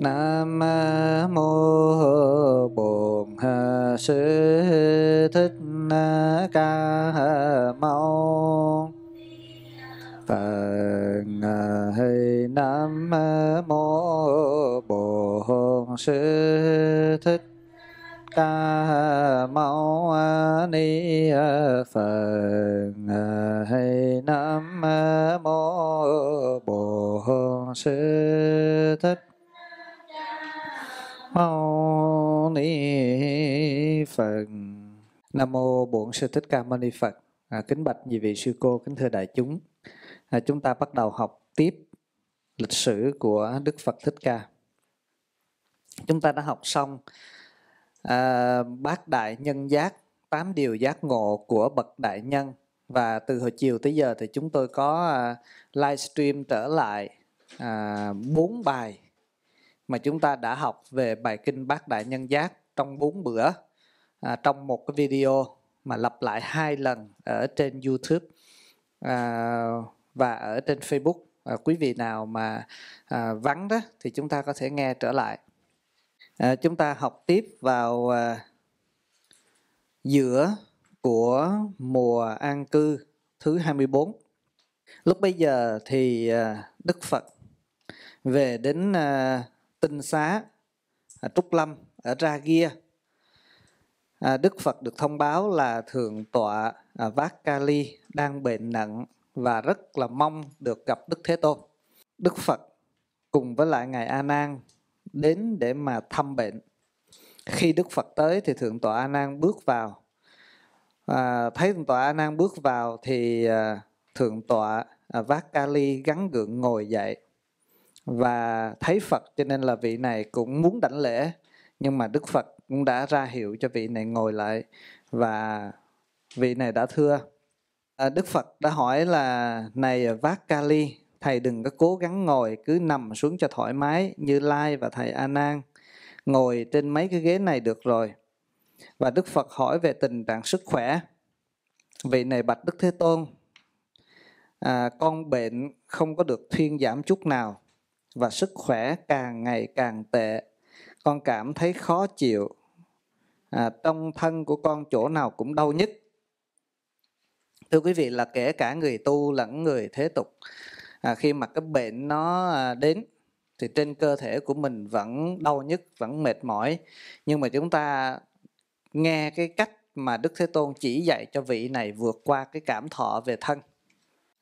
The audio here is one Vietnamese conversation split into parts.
Nam mô Bổn Sư Thích Ca Mâu Phật Hây Nam mô Bổn Sư Thích Ca Mâu Ni Phật Hây Nam mô Bổn Sư Thích Mâu Ni Phật Nam Mô Bổn Sư Thích Ca Mâu Ni Phật à, Kính bạch vì vị sư cô, kính thưa đại chúng à, Chúng ta bắt đầu học tiếp lịch sử của Đức Phật Thích Ca Chúng ta đã học xong à, Bát Đại Nhân Giác tám điều giác ngộ của Bậc Đại Nhân và từ hồi chiều tới giờ thì chúng tôi có uh, livestream trở lại à, bốn uh, bài mà chúng ta đã học về bài kinh Bát Đại Nhân Giác trong bốn bữa à, trong một cái video mà lặp lại hai lần ở trên YouTube à, và ở trên Facebook. À, quý vị nào mà à, vắng đó thì chúng ta có thể nghe trở lại. À, chúng ta học tiếp vào à, giữa của mùa an cư thứ 24. Lúc bây giờ thì à, Đức Phật về đến à, Tinh Xá, à, Trúc Lâm ở Ra Gia. À, Đức Phật được thông báo là Thượng tọa à, Vác Kali đang bệnh nặng và rất là mong được gặp Đức Thế Tôn. Đức Phật cùng với lại Ngài A Nan đến để mà thăm bệnh. Khi Đức Phật tới thì Thượng tọa A Nan bước vào. À, thấy Thượng tọa A Nan bước vào thì à, Thượng tọa à, Vác Kali gắn gượng ngồi dậy và thấy Phật cho nên là vị này cũng muốn đảnh lễ nhưng mà Đức Phật cũng đã ra hiệu cho vị này ngồi lại và vị này đã thưa à, Đức Phật đã hỏi là này Vác Kali thầy đừng có cố gắng ngồi cứ nằm xuống cho thoải mái như Lai và thầy A Nan ngồi trên mấy cái ghế này được rồi và Đức Phật hỏi về tình trạng sức khỏe vị này bạch Đức Thế Tôn à, con bệnh không có được thuyên giảm chút nào và sức khỏe càng ngày càng tệ con cảm thấy khó chịu à, trong thân của con chỗ nào cũng đau nhất. thưa quý vị là kể cả người tu lẫn người thế tục à, khi mà cái bệnh nó à, đến thì trên cơ thể của mình vẫn đau nhất, vẫn mệt mỏi nhưng mà chúng ta nghe cái cách mà đức thế tôn chỉ dạy cho vị này vượt qua cái cảm thọ về thân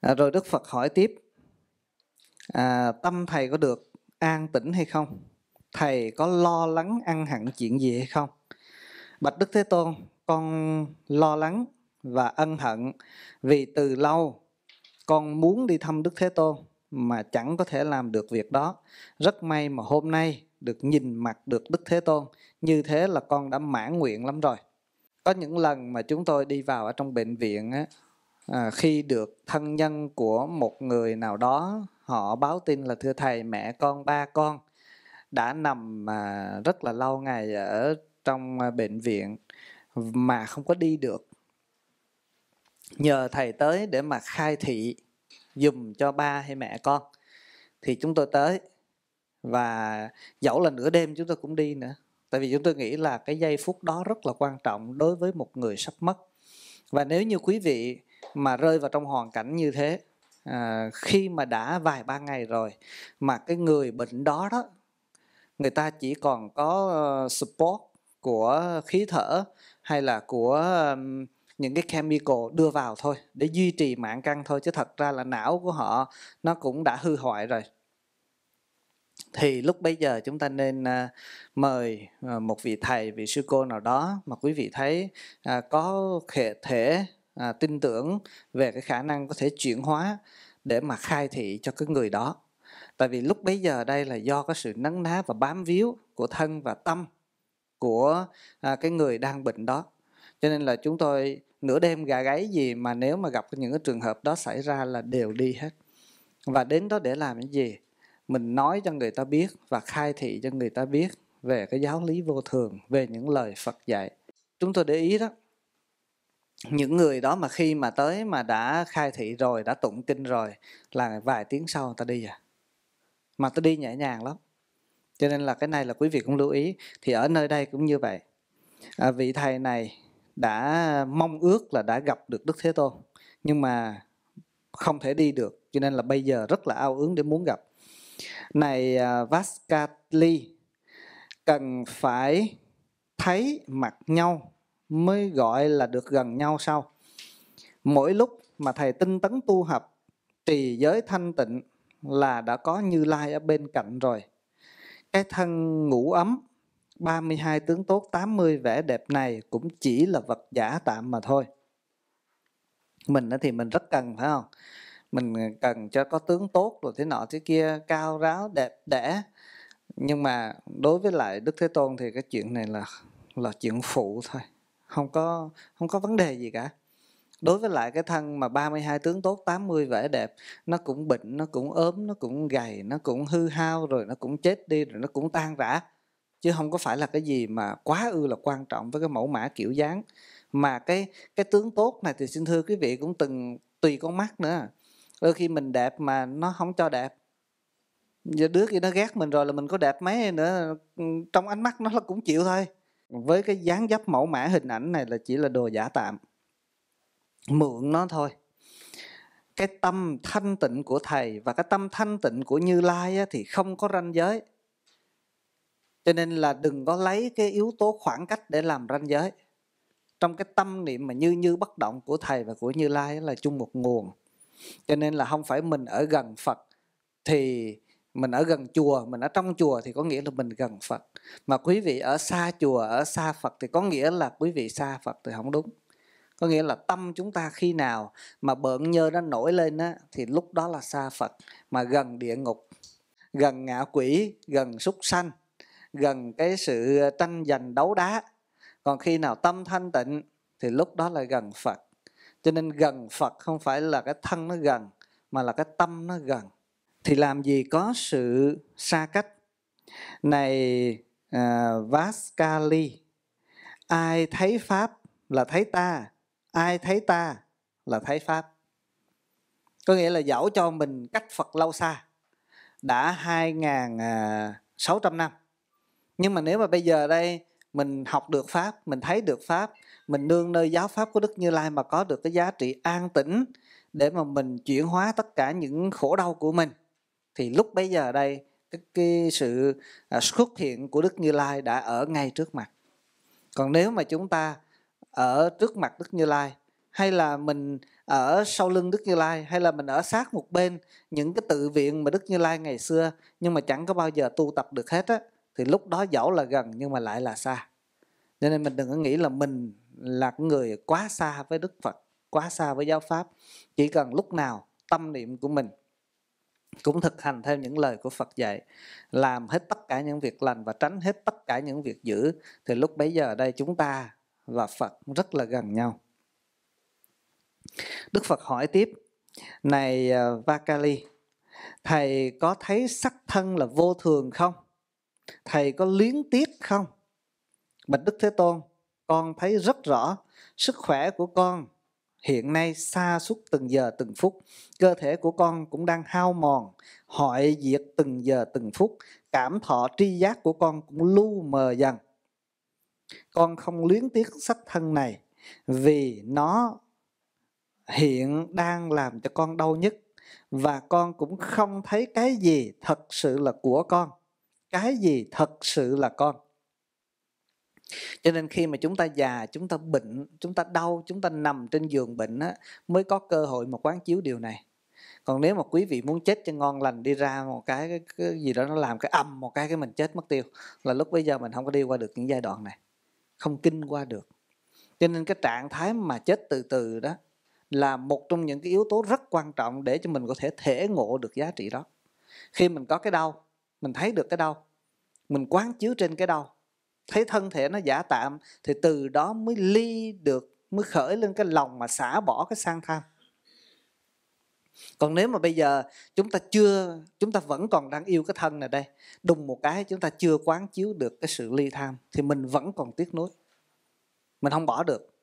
à, rồi đức phật hỏi tiếp à, tâm thầy có được an tĩnh hay không thầy có lo lắng ăn hẳn chuyện gì hay không bạch đức thế tôn con lo lắng và ân hận vì từ lâu con muốn đi thăm đức thế tôn mà chẳng có thể làm được việc đó rất may mà hôm nay được nhìn mặt được đức thế tôn như thế là con đã mãn nguyện lắm rồi có những lần mà chúng tôi đi vào ở trong bệnh viện á, à, khi được thân nhân của một người nào đó họ báo tin là thưa thầy mẹ con ba con đã nằm mà rất là lâu ngày ở trong à, bệnh viện mà không có đi được nhờ thầy tới để mà khai thị dùm cho ba hay mẹ con thì chúng tôi tới và dẫu là nửa đêm chúng tôi cũng đi nữa tại vì chúng tôi nghĩ là cái giây phút đó rất là quan trọng đối với một người sắp mất và nếu như quý vị mà rơi vào trong hoàn cảnh như thế Ờ, khi mà đã vài ba ngày rồi mà cái người bệnh đó đó người ta chỉ còn có ờ, support của khí thở hay là của những cái chemical đưa vào thôi để duy trì mạng căng thôi chứ thật ra là não của họ nó cũng đã hư hoại rồi thì lúc bây giờ chúng ta nên ờ, mời một vị thầy vị sư cô nào đó mà quý vị thấy có thể thể à, tin tưởng về cái khả năng có thể chuyển hóa để mà khai thị cho cái người đó tại vì lúc bấy giờ đây là do cái sự nấn ná và bám víu của thân và tâm của à, cái người đang bệnh đó cho nên là chúng tôi nửa đêm gà gáy gì mà nếu mà gặp những cái trường hợp đó xảy ra là đều đi hết và đến đó để làm cái gì mình nói cho người ta biết và khai thị cho người ta biết về cái giáo lý vô thường về những lời phật dạy chúng tôi để ý đó những người đó mà khi mà tới mà đã khai thị rồi đã tụng kinh rồi là vài tiếng sau ta đi à mà ta đi nhẹ nhàng lắm cho nên là cái này là quý vị cũng lưu ý thì ở nơi đây cũng như vậy à, vị thầy này đã mong ước là đã gặp được đức thế tôn nhưng mà không thể đi được cho nên là bây giờ rất là ao ước để muốn gặp này uh, à, Vaskali cần phải thấy mặt nhau mới gọi là được gần nhau sau mỗi lúc mà thầy tinh tấn tu học trì giới thanh tịnh là đã có như lai ở bên cạnh rồi cái thân ngủ ấm 32 tướng tốt 80 vẻ đẹp này cũng chỉ là vật giả tạm mà thôi mình thì mình rất cần phải không mình cần cho có tướng tốt rồi thế nọ thế kia cao ráo đẹp đẽ nhưng mà đối với lại đức thế tôn thì cái chuyện này là là chuyện phụ thôi không có không có vấn đề gì cả đối với lại cái thân mà 32 tướng tốt 80 vẻ đẹp nó cũng bệnh nó cũng ốm nó cũng gầy nó cũng hư hao rồi nó cũng chết đi rồi nó cũng tan rã chứ không có phải là cái gì mà quá ư là quan trọng với cái mẫu mã kiểu dáng mà cái cái tướng tốt này thì xin thưa quý vị cũng từng tùy con mắt nữa đôi khi mình đẹp mà nó không cho đẹp giờ đứa kia nó ghét mình rồi là mình có đẹp mấy nữa ừ, trong ánh mắt nó cũng chịu thôi với cái dáng dấp mẫu mã hình ảnh này là chỉ là đồ giả tạm mượn nó thôi cái tâm thanh tịnh của thầy và cái tâm thanh tịnh của như lai á, thì không có ranh giới cho nên là đừng có lấy cái yếu tố khoảng cách để làm ranh giới trong cái tâm niệm mà như như bất động của thầy và của như lai là chung một nguồn cho nên là không phải mình ở gần phật thì mình ở gần chùa mình ở trong chùa thì có nghĩa là mình gần phật mà quý vị ở xa chùa ở xa phật thì có nghĩa là quý vị xa phật thì không đúng có nghĩa là tâm chúng ta khi nào mà bợn nhơ nó nổi lên á, thì lúc đó là xa phật mà gần địa ngục gần ngạ quỷ gần súc sanh gần cái sự ờ, tranh giành đấu đá còn khi nào tâm thanh tịnh thì lúc đó là gần phật cho nên gần phật không phải là cái thân nó gần mà là cái tâm nó gần thì làm gì có sự xa cách này uh, à, Vaskali ai thấy pháp là thấy ta ai thấy ta là thấy pháp có nghĩa là dẫu cho mình cách Phật lâu xa đã 2.600 à, năm nhưng mà nếu mà bây giờ đây mình học được pháp mình thấy được pháp mình nương nơi giáo pháp của đức như lai mà có được cái giá trị an tĩnh để mà mình chuyển hóa tất cả những khổ đau của mình thì lúc bây giờ đây cái, sự à, xuất hiện của Đức Như Lai đã ở ngay trước mặt. Còn nếu mà chúng ta ở trước mặt Đức Như Lai hay là mình ở sau lưng Đức Như Lai hay là mình ở sát một bên những cái tự viện mà Đức Như Lai ngày xưa nhưng mà chẳng có bao giờ tu tập được hết á thì lúc đó dẫu là gần nhưng mà lại là xa. Cho nên mình đừng có nghĩ là mình là người quá xa với Đức Phật, quá xa với giáo pháp. Chỉ cần lúc nào tâm niệm của mình cũng thực hành theo những lời của Phật dạy làm hết tất cả những việc lành và tránh hết tất cả những việc dữ thì lúc bấy giờ đây chúng ta và Phật rất là gần nhau Đức Phật hỏi tiếp này à, Vakali thầy có thấy sắc thân là vô thường không thầy có luyến tiếc không bạch Đức Thế Tôn con thấy rất rõ sức khỏe của con hiện nay xa suốt từng giờ từng phút cơ thể của con cũng đang hao mòn hỏi diệt từng giờ từng phút cảm thọ tri giác của con cũng lu mờ dần con không luyến tiếc sách thân này vì nó hiện đang làm cho con đau nhất và con cũng không thấy cái gì thật sự là của con cái gì thật sự là con cho nên khi mà chúng ta già chúng ta bệnh chúng ta đau chúng ta nằm trên giường bệnh á, mới có cơ hội mà quán chiếu điều này còn nếu mà quý vị muốn chết cho ngon lành đi ra một cái, cái, cái gì đó nó làm cái âm một cái cái mình chết mất tiêu là lúc bây giờ mình không có đi qua được những giai đoạn này không kinh qua được cho nên cái trạng thái mà chết từ từ đó là một trong những cái yếu tố rất quan trọng để cho mình có thể thể ngộ được giá trị đó khi mình có cái đau mình thấy được cái đau mình quán chiếu trên cái đau thấy thân thể nó giả tạm thì từ đó mới ly được mới khởi lên cái lòng mà xả bỏ cái sang tham còn nếu mà bây giờ chúng ta chưa chúng ta vẫn còn đang yêu cái thân này đây đùng một cái chúng ta chưa quán chiếu được cái sự ly tham thì mình vẫn còn tiếc nuối mình không bỏ được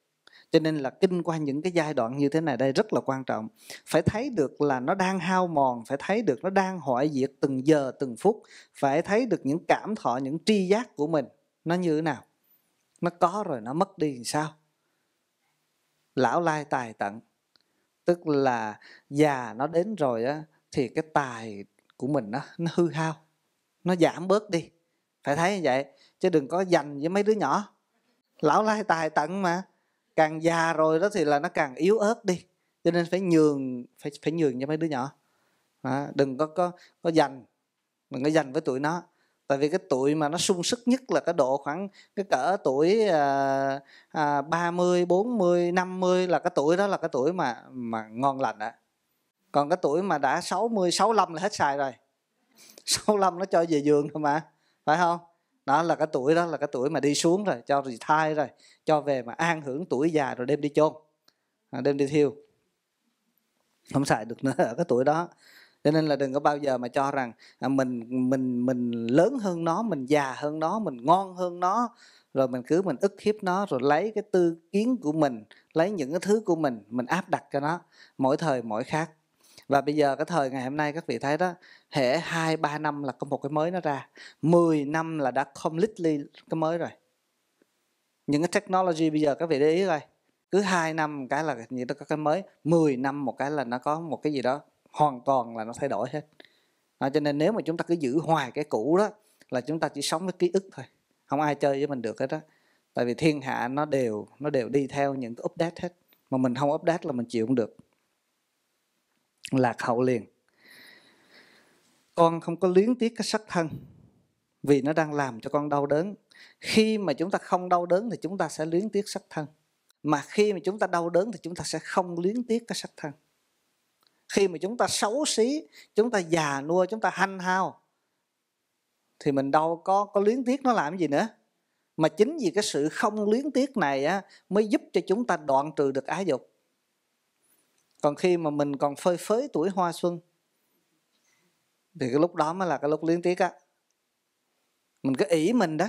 cho nên là kinh qua những cái giai đoạn như thế này đây rất là quan trọng phải thấy được là nó đang hao mòn phải thấy được nó đang hoại diệt từng giờ từng phút phải thấy được những cảm thọ những tri giác của mình nó như thế nào nó có rồi nó mất đi làm sao lão lai tài tận tức là già nó đến rồi á thì cái tài của mình nó nó hư hao nó giảm bớt đi phải thấy như vậy chứ đừng có dành với mấy đứa nhỏ lão lai tài tận mà càng già rồi đó thì là nó càng yếu ớt đi cho nên phải nhường phải phải nhường cho mấy đứa nhỏ à, đừng có có có dành mình có dành với tụi nó tại vì cái tuổi mà nó sung sức nhất là cái độ khoảng cái cỡ tuổi à, à, 30, 40, 50 là cái tuổi đó là cái tuổi mà mà ngon lành ạ. Còn cái tuổi mà đã 60, 65 là hết xài rồi. 65 nó cho về giường thôi mà, phải không? Đó là cái tuổi đó là cái tuổi mà đi xuống rồi, cho rồi thai rồi, cho về mà an hưởng tuổi già rồi đem đi chôn. À, đem đi thiêu. Không xài được nữa ở cái tuổi đó cho nên là đừng có bao giờ mà cho rằng à, mình mình mình lớn hơn nó mình già hơn nó mình ngon hơn nó rồi mình cứ mình ức hiếp nó rồi lấy cái tư kiến của mình lấy những cái thứ của mình mình áp đặt cho nó mỗi thời mỗi khác và bây giờ cái thời ngày hôm nay các vị thấy đó hệ hai ba năm là có một cái mới nó ra 10 năm là đã completely cái mới rồi những cái technology bây giờ các vị để ý rồi cứ hai năm một cái là những có cái mới 10 năm một cái là nó có một cái gì đó hoàn toàn là nó thay đổi hết à, cho nên nếu mà chúng ta cứ giữ hoài cái cũ đó là chúng ta chỉ sống với ký ức thôi không ai chơi với mình được hết á tại vì thiên hạ nó đều nó đều đi theo những cái update hết mà mình không update là mình chịu không được lạc hậu liền con không có luyến tiếc cái sắc thân vì nó đang làm cho con đau đớn khi mà chúng ta không đau đớn thì chúng ta sẽ luyến tiếc sắc thân mà khi mà chúng ta đau đớn thì chúng ta sẽ không luyến tiếc cái sắc thân khi mà chúng ta xấu xí chúng ta già nua chúng ta hanh hao thì mình đâu có có luyến tiếc nó làm gì nữa mà chính vì cái sự không luyến tiếc này á, mới giúp cho chúng ta đoạn trừ được ái dục còn khi mà mình còn phơi phới tuổi hoa xuân thì cái lúc đó mới là cái lúc luyến tiếc á mình cứ ý mình đó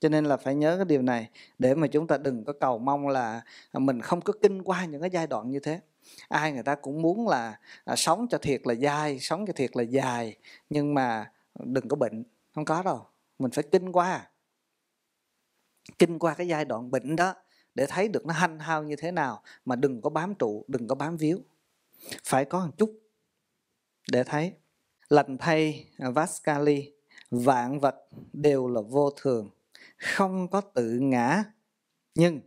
cho nên là phải nhớ cái điều này để mà chúng ta đừng có cầu mong là mình không có kinh qua những cái giai đoạn như thế ai người ta cũng muốn là à, sống cho thiệt là dai sống cho thiệt là dài nhưng mà đừng có bệnh không có đâu mình phải kinh qua kinh qua cái giai đoạn bệnh đó để thấy được nó hanh hao như thế nào mà đừng có bám trụ đừng có bám víu phải có một chút để thấy lành thay à, vaskali vạn vật đều là vô thường không có tự ngã nhưng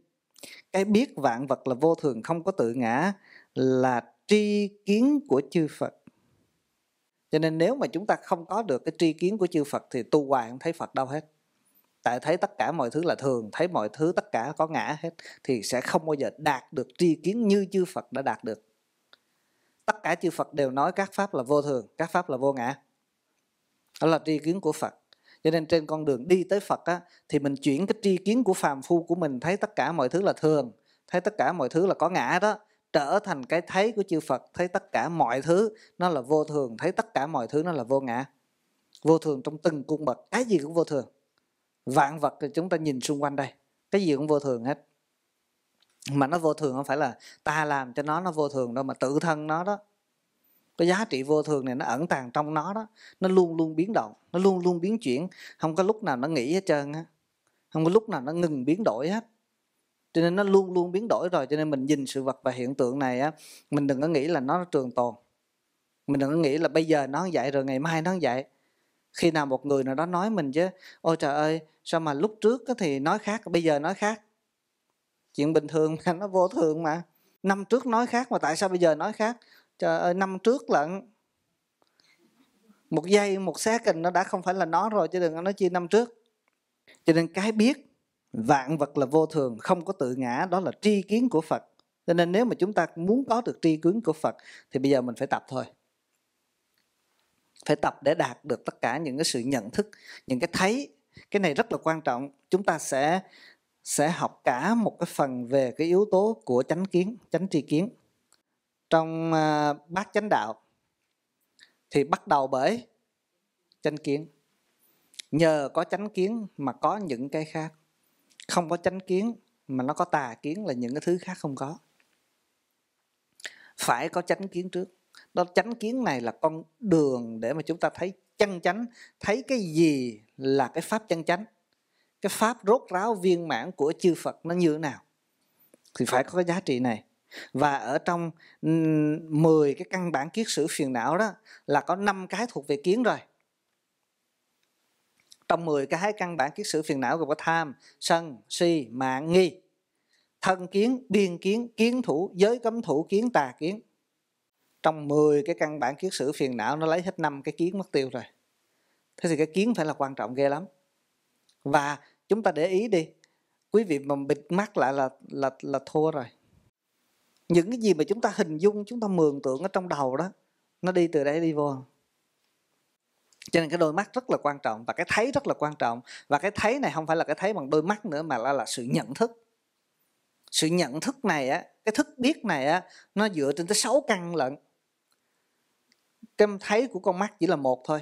cái biết vạn vật là vô thường không có tự ngã là tri kiến của chư Phật cho nên nếu mà chúng ta không có được cái tri kiến của chư Phật thì tu hoài không thấy Phật đâu hết tại thấy tất cả mọi thứ là thường thấy mọi thứ tất cả có ngã hết thì sẽ không bao giờ đạt được tri kiến như chư Phật đã đạt được tất cả chư Phật đều nói các pháp là vô thường các pháp là vô ngã đó là tri kiến của Phật cho nên trên con đường đi tới Phật á, thì mình chuyển cái tri kiến của phàm phu của mình thấy tất cả mọi thứ là thường thấy tất cả mọi thứ là có ngã đó trở thành cái thấy của chư Phật thấy tất cả mọi thứ nó là vô thường thấy tất cả mọi thứ nó là vô ngã vô thường trong từng cung bậc cái gì cũng vô thường vạn vật thì chúng ta nhìn xung quanh đây cái gì cũng vô thường hết mà nó vô thường không phải là ta làm cho nó nó vô thường đâu mà tự thân nó đó cái giá trị vô thường này nó ẩn tàng trong nó đó nó luôn luôn biến động nó luôn luôn biến chuyển không có lúc nào nó nghỉ hết trơn á không có lúc nào nó ngừng biến đổi hết cho nên nó luôn luôn biến đổi rồi cho nên mình nhìn sự vật và hiện tượng này á mình đừng có nghĩ là nó trường tồn mình đừng có nghĩ là bây giờ nó dạy rồi ngày mai nó dạy khi nào một người nào đó nói mình chứ ôi trời ơi sao mà lúc trước thì nói khác bây giờ nói khác chuyện bình thường mà nó vô thường mà năm trước nói khác mà tại sao bây giờ nói khác trời ơi năm trước lận một giây một second nó đã không phải là nó rồi chứ đừng có nói chi năm trước cho nên cái biết vạn vật là vô thường không có tự ngã đó là tri kiến của phật cho nên nếu mà chúng ta muốn có được tri kiến của phật thì bây giờ mình phải tập thôi phải tập để đạt được tất cả những cái sự nhận thức những cái thấy cái này rất là quan trọng chúng ta sẽ sẽ học cả một cái phần về cái yếu tố của chánh kiến chánh tri kiến trong à, bát chánh đạo thì bắt đầu bởi chánh kiến nhờ có chánh kiến mà có những cái khác không có chánh kiến mà nó có tà kiến là những cái thứ khác không có phải có chánh kiến trước đó chánh kiến này là con đường để mà chúng ta thấy chân chánh thấy cái gì là cái pháp chân chánh cái pháp rốt ráo viên mãn của chư phật nó như thế nào thì phải có cái giá trị này và ở trong 10 cái căn bản kiết sử phiền não đó là có 5 cái thuộc về kiến rồi trong 10 cái căn bản kiết sử phiền não gồm có tham sân si mạng nghi thân kiến biên kiến kiến thủ giới cấm thủ kiến tà kiến trong 10 cái căn bản kiết sử phiền não nó lấy hết năm cái kiến mất tiêu rồi thế thì cái kiến phải là quan trọng ghê lắm và chúng ta để ý đi quý vị mà bịt mắt lại là là là thua rồi những cái gì mà chúng ta hình dung chúng ta mường tượng ở trong đầu đó nó đi từ đây đi vô cho nên cái đôi mắt rất là quan trọng và cái thấy rất là quan trọng và cái thấy này không phải là cái thấy bằng đôi mắt nữa mà là, là sự nhận thức sự nhận thức này á cái thức biết này á nó dựa trên tới sáu căn lận cái thấy của con mắt chỉ là một thôi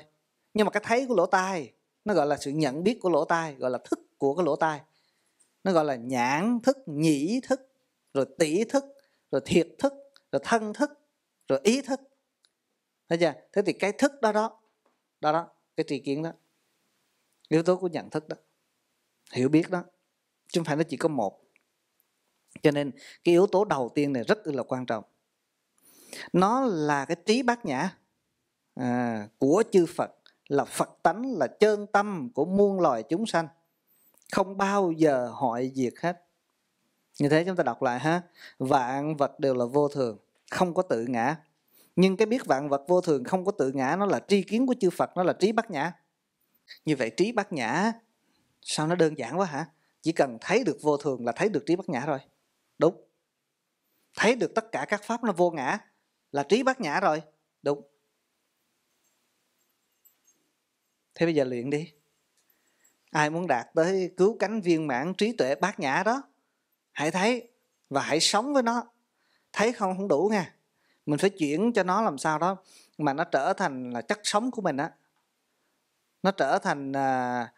nhưng mà cái thấy của lỗ tai nó gọi là sự nhận biết của lỗ tai gọi là thức của cái lỗ tai nó gọi là nhãn thức nhĩ thức rồi tỷ thức rồi thiệt thức rồi thân thức rồi ý thức thấy chưa thế thì cái thức đó đó đó đó cái tri kiến đó yếu tố của nhận thức đó hiểu biết đó chứ không phải nó chỉ có một cho nên cái yếu tố đầu tiên này rất là quan trọng nó là cái trí bát nhã à, của chư phật là phật tánh là chân tâm của muôn loài chúng sanh không bao giờ hội diệt hết như thế chúng ta đọc lại ha vạn vật đều là vô thường không có tự ngã nhưng cái biết vạn vật vô thường không có tự ngã nó là tri kiến của chư phật nó là trí bát nhã như vậy trí bát nhã sao nó đơn giản quá hả chỉ cần thấy được vô thường là thấy được trí bát nhã rồi đúng thấy được tất cả các pháp nó vô ngã là trí bát nhã rồi đúng thế bây giờ luyện đi ai muốn đạt tới cứu cánh viên mãn trí tuệ bát nhã đó hãy thấy và hãy sống với nó thấy không không đủ nha mình phải chuyển cho nó làm sao đó mà nó trở thành là chất sống của mình á nó trở thành à,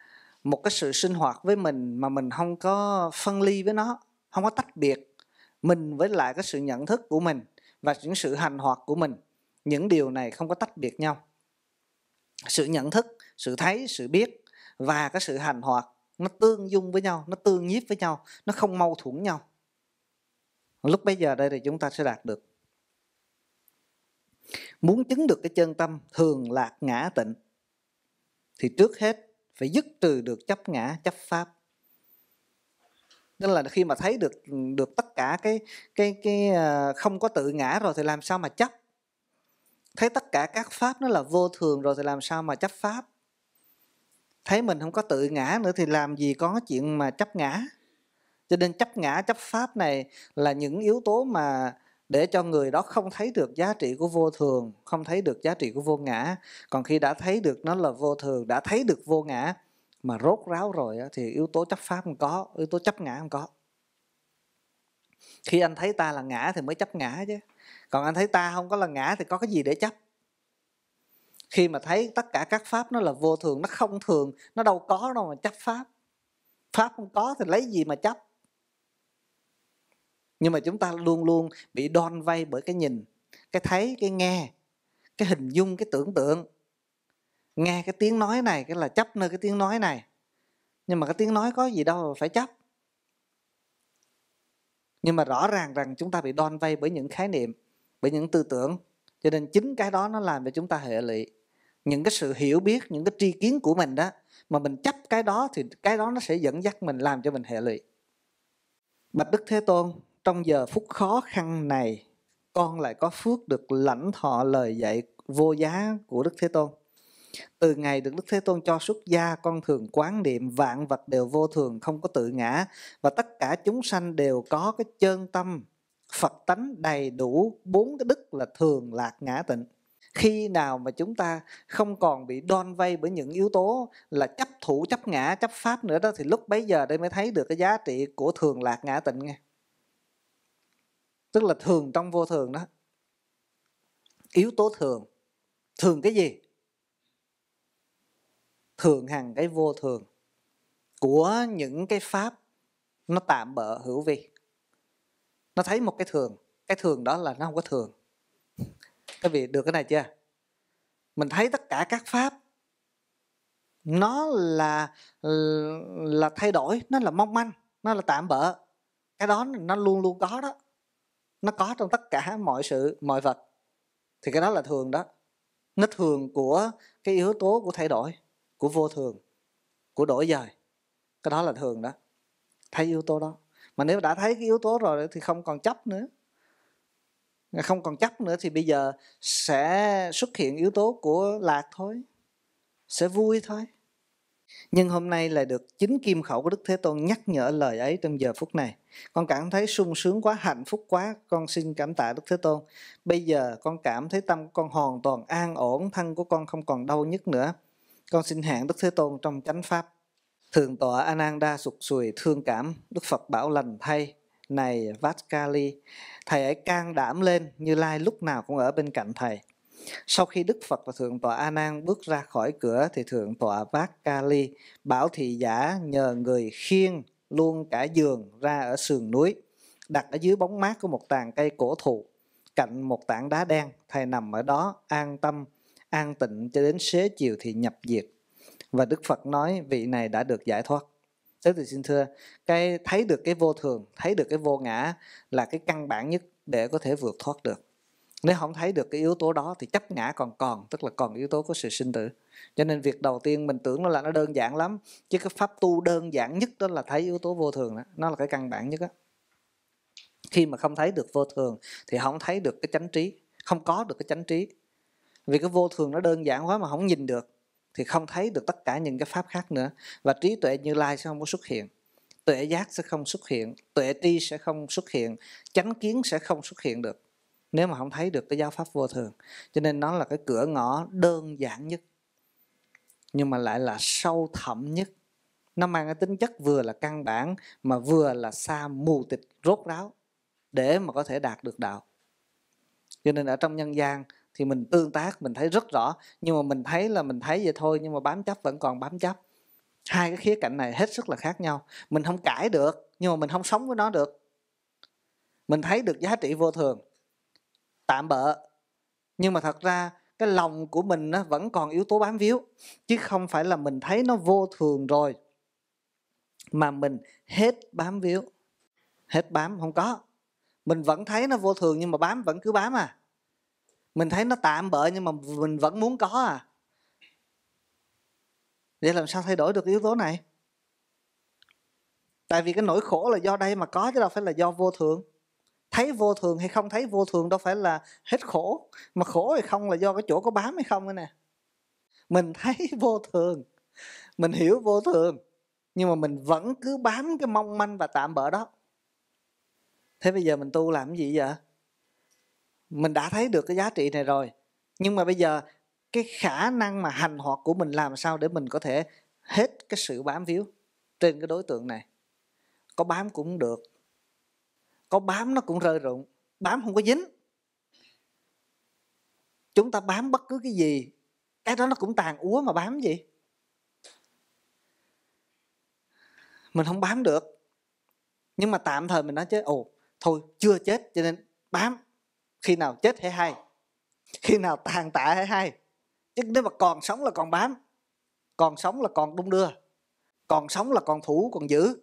một cái sự sinh hoạt với mình mà mình không có phân ly với nó không có tách biệt mình với lại cái sự nhận thức của mình và những sự hành hoạt của mình những điều này không có tách biệt nhau sự nhận thức sự thấy sự biết và cái sự hành hoạt nó tương dung với nhau nó tương nhiếp với nhau nó không mâu thuẫn nhau lúc bây giờ đây thì chúng ta sẽ đạt được Muốn chứng được cái chân tâm thường lạc ngã tịnh thì trước hết phải dứt trừ được chấp ngã chấp pháp. Nên là khi mà thấy được được tất cả cái cái cái ờ, không có tự ngã rồi thì làm sao mà chấp? Thấy tất cả các pháp nó là vô thường rồi thì làm sao mà chấp pháp? Thấy mình không có tự ngã nữa thì làm gì có chuyện mà chấp ngã? Cho nên chấp ngã chấp pháp này là những yếu tố mà để cho người đó không thấy được giá trị của vô thường không thấy được giá trị của vô ngã còn khi đã thấy được nó là vô thường đã thấy được vô ngã mà rốt ráo rồi thì yếu tố chấp pháp không có yếu tố chấp ngã không có khi anh thấy ta là ngã thì mới chấp ngã chứ còn anh thấy ta không có là ngã thì có cái gì để chấp khi mà thấy tất cả các pháp nó là vô thường nó không thường nó đâu có đâu mà chấp pháp pháp không có thì lấy gì mà chấp nhưng mà chúng ta luôn luôn bị đon vay bởi cái nhìn cái thấy cái nghe cái hình dung cái tưởng tượng nghe cái tiếng nói này cái là chấp nơi cái tiếng nói này nhưng mà cái tiếng nói có gì đâu mà phải chấp nhưng mà rõ ràng rằng chúng ta bị đon vay bởi những khái niệm bởi những tư tưởng cho nên chính cái đó nó làm cho chúng ta hệ lụy những cái sự hiểu biết những cái tri kiến của mình đó mà mình chấp cái đó thì cái đó nó sẽ dẫn dắt mình làm cho mình hệ lụy bạch đức thế tôn trong giờ phút khó khăn này con lại có phước được lãnh thọ lời dạy vô giá của Đức Thế Tôn. Từ ngày được Đức Thế Tôn cho xuất gia, con thường quán niệm vạn vật đều vô thường, không có tự ngã và tất cả chúng sanh đều có cái chân tâm Phật tánh đầy đủ bốn cái đức là thường lạc ngã tịnh. Khi nào mà chúng ta không còn bị đon vây bởi những yếu tố là chấp thủ, chấp ngã, chấp pháp nữa đó thì lúc bấy giờ đây mới thấy được cái giá trị của thường lạc ngã tịnh nghe tức là thường trong vô thường đó yếu tố thường thường cái gì thường hằng cái vô thường của những cái pháp nó tạm bỡ hữu vi nó thấy một cái thường cái thường đó là nó không có thường các vị được cái này chưa mình thấy tất cả các pháp nó là là thay đổi nó là mong manh nó là tạm bỡ cái đó nó luôn luôn có đó nó có trong tất cả mọi sự mọi vật thì cái đó là thường đó nó thường của cái yếu tố của thay đổi của vô thường của đổi dời cái đó là thường đó thấy yếu tố đó mà nếu đã thấy cái yếu tố rồi thì không còn chấp nữa không còn chấp nữa thì bây giờ sẽ xuất hiện yếu tố của lạc thôi sẽ vui thôi nhưng hôm nay lại được chính kim khẩu của Đức Thế Tôn nhắc nhở lời ấy trong giờ phút này. Con cảm thấy sung sướng quá, hạnh phúc quá, con xin cảm tạ Đức Thế Tôn. Bây giờ con cảm thấy tâm con hoàn toàn an ổn, thân của con không còn đau nhức nữa. Con xin hẹn Đức Thế Tôn trong chánh pháp. Thường tọa Ananda sụt sùi thương cảm, Đức Phật bảo lành thay. Này Vatkali, thầy ấy can đảm lên, Như Lai lúc nào cũng ở bên cạnh thầy. Sau khi Đức Phật và Thượng tọa A Nan bước ra khỏi cửa thì Thượng tọa Vác Kali bảo thị giả nhờ người khiêng luôn cả giường ra ở sườn núi, đặt ở dưới bóng mát của một tàn cây cổ thụ cạnh một tảng đá đen, thầy nằm ở đó an tâm, an tịnh cho đến xế chiều thì nhập diệt. Và Đức Phật nói vị này đã được giải thoát. Thế thì xin thưa, cái thấy được cái vô thường, thấy được cái vô ngã là cái căn bản nhất để có thể vượt thoát được nếu không thấy được cái yếu tố đó thì chấp ngã còn còn tức là còn yếu tố của sự sinh tử cho nên việc đầu tiên mình tưởng nó là nó đơn giản lắm chứ cái pháp tu đơn giản nhất đó là thấy yếu tố vô thường đó nó là cái căn bản nhất á khi mà không thấy được vô thường thì không thấy được cái chánh trí không có được cái chánh trí vì cái vô thường nó đơn giản quá mà không nhìn được thì không thấy được tất cả những cái pháp khác nữa và trí tuệ như lai sẽ không có xuất hiện tuệ giác sẽ không xuất hiện tuệ tri sẽ không xuất hiện chánh kiến sẽ không xuất hiện được nếu mà không thấy được cái giáo pháp vô thường cho nên nó là cái cửa ngõ đơn giản nhất nhưng mà lại là sâu thẳm nhất nó mang cái tính chất vừa là căn bản mà vừa là xa mù tịch rốt ráo để mà có thể đạt được đạo cho nên ở trong nhân gian thì mình tương tác mình thấy rất rõ nhưng mà mình thấy là mình thấy vậy thôi nhưng mà bám chấp vẫn còn bám chấp hai cái khía cạnh này hết sức là khác nhau mình không cãi được nhưng mà mình không sống với nó được mình thấy được giá trị vô thường tạm bợ nhưng mà thật ra cái lòng của mình nó vẫn còn yếu tố bám víu chứ không phải là mình thấy nó vô thường rồi mà mình hết bám víu hết bám không có mình vẫn thấy nó vô thường nhưng mà bám vẫn cứ bám à mình thấy nó tạm bợ nhưng mà mình vẫn muốn có à vậy làm sao thay đổi được yếu tố này tại vì cái nỗi khổ là do đây mà có chứ đâu phải là do vô thường thấy vô thường hay không thấy vô thường đâu phải là hết khổ mà khổ hay không là do cái chỗ có bám hay không nè mình thấy vô thường mình hiểu vô thường nhưng mà mình vẫn cứ bám cái mong manh và tạm bỡ đó thế bây giờ mình tu làm cái gì vậy mình đã thấy được cái giá trị này rồi nhưng mà bây giờ cái khả năng mà hành hoạt của mình làm sao để mình có thể hết cái sự bám víu trên cái đối tượng này có bám cũng được có bám nó cũng rơi rụng bám không có dính chúng ta bám bất cứ cái gì cái đó nó cũng tàn úa mà bám gì mình không bám được nhưng mà tạm thời mình nói chứ ồ thôi chưa chết cho nên bám khi nào chết hay hay khi nào tàn tạ hay hay chứ nếu mà còn sống là còn bám còn sống là còn đung đưa còn sống là còn thủ còn giữ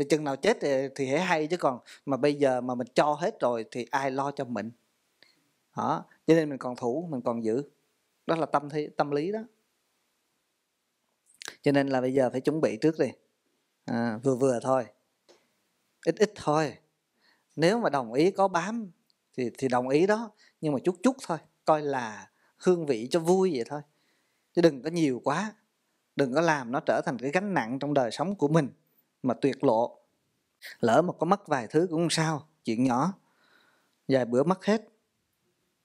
thì chừng nào chết thì, thì hễ hay chứ còn mà bây giờ mà mình cho hết rồi thì ai lo cho mình đó cho nên mình còn thủ mình còn giữ đó là tâm thi, tâm lý đó cho nên là bây giờ phải chuẩn bị trước đi à, vừa vừa thôi ít ít thôi nếu mà đồng ý có bám thì thì đồng ý đó nhưng mà chút chút thôi coi là hương vị cho vui vậy thôi chứ đừng có nhiều quá đừng có làm nó trở thành cái gánh nặng trong đời sống của mình mà tuyệt lộ lỡ mà có mất vài thứ cũng không sao chuyện nhỏ vài bữa mất hết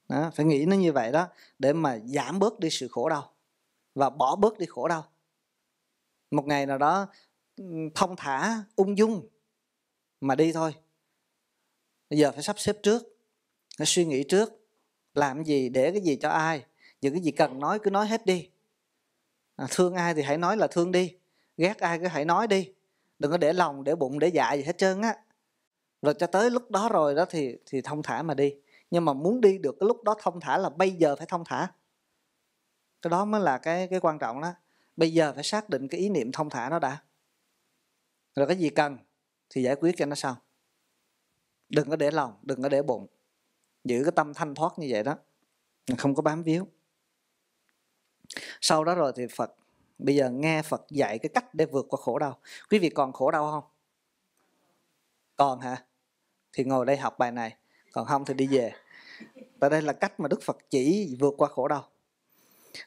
đó, phải nghĩ nó như vậy đó để mà giảm bớt đi sự khổ đau và bỏ bớt đi khổ đau một ngày nào đó thông thả ung dung mà đi thôi bây giờ phải sắp xếp trước phải suy nghĩ trước làm gì để cái gì cho ai những cái gì cần nói cứ nói hết đi à, thương ai thì hãy nói là thương đi ghét ai cứ hãy nói đi đừng có để lòng để bụng để dạ gì hết trơn á rồi cho tới lúc đó rồi đó thì thì thông thả mà đi nhưng mà muốn đi được cái lúc đó thông thả là bây giờ phải thông thả cái đó mới là cái cái quan trọng đó bây giờ phải xác định cái ý niệm thông thả nó đã rồi cái gì cần thì giải quyết cho nó xong đừng có để lòng đừng có để bụng giữ cái tâm thanh thoát như vậy đó không có bám víu sau đó rồi thì phật bây giờ nghe phật dạy cái cách để vượt qua khổ đau quý vị còn khổ đau không còn hả thì ngồi đây học bài này còn không thì đi về và đây là cách mà đức phật chỉ vượt qua khổ đau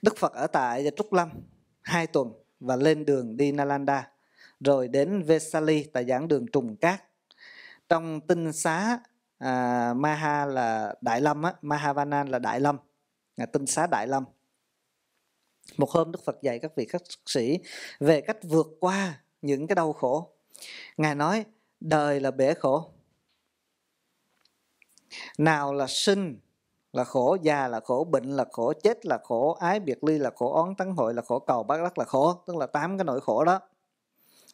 đức phật ở tại trúc lâm hai tuần và lên đường đi nalanda rồi đến vesali tại giảng đường trùng cát trong tinh xá à, maha là đại lâm á mahavana là đại lâm à, tinh xá đại lâm một hôm đức phật dạy các vị khách sĩ về cách vượt qua những cái đau khổ ngài nói đời là bể khổ nào là sinh là khổ già là khổ bệnh là khổ chết là khổ ái biệt ly là khổ oán tấn hội là khổ cầu bác đắc là khổ tức là tám cái nỗi khổ đó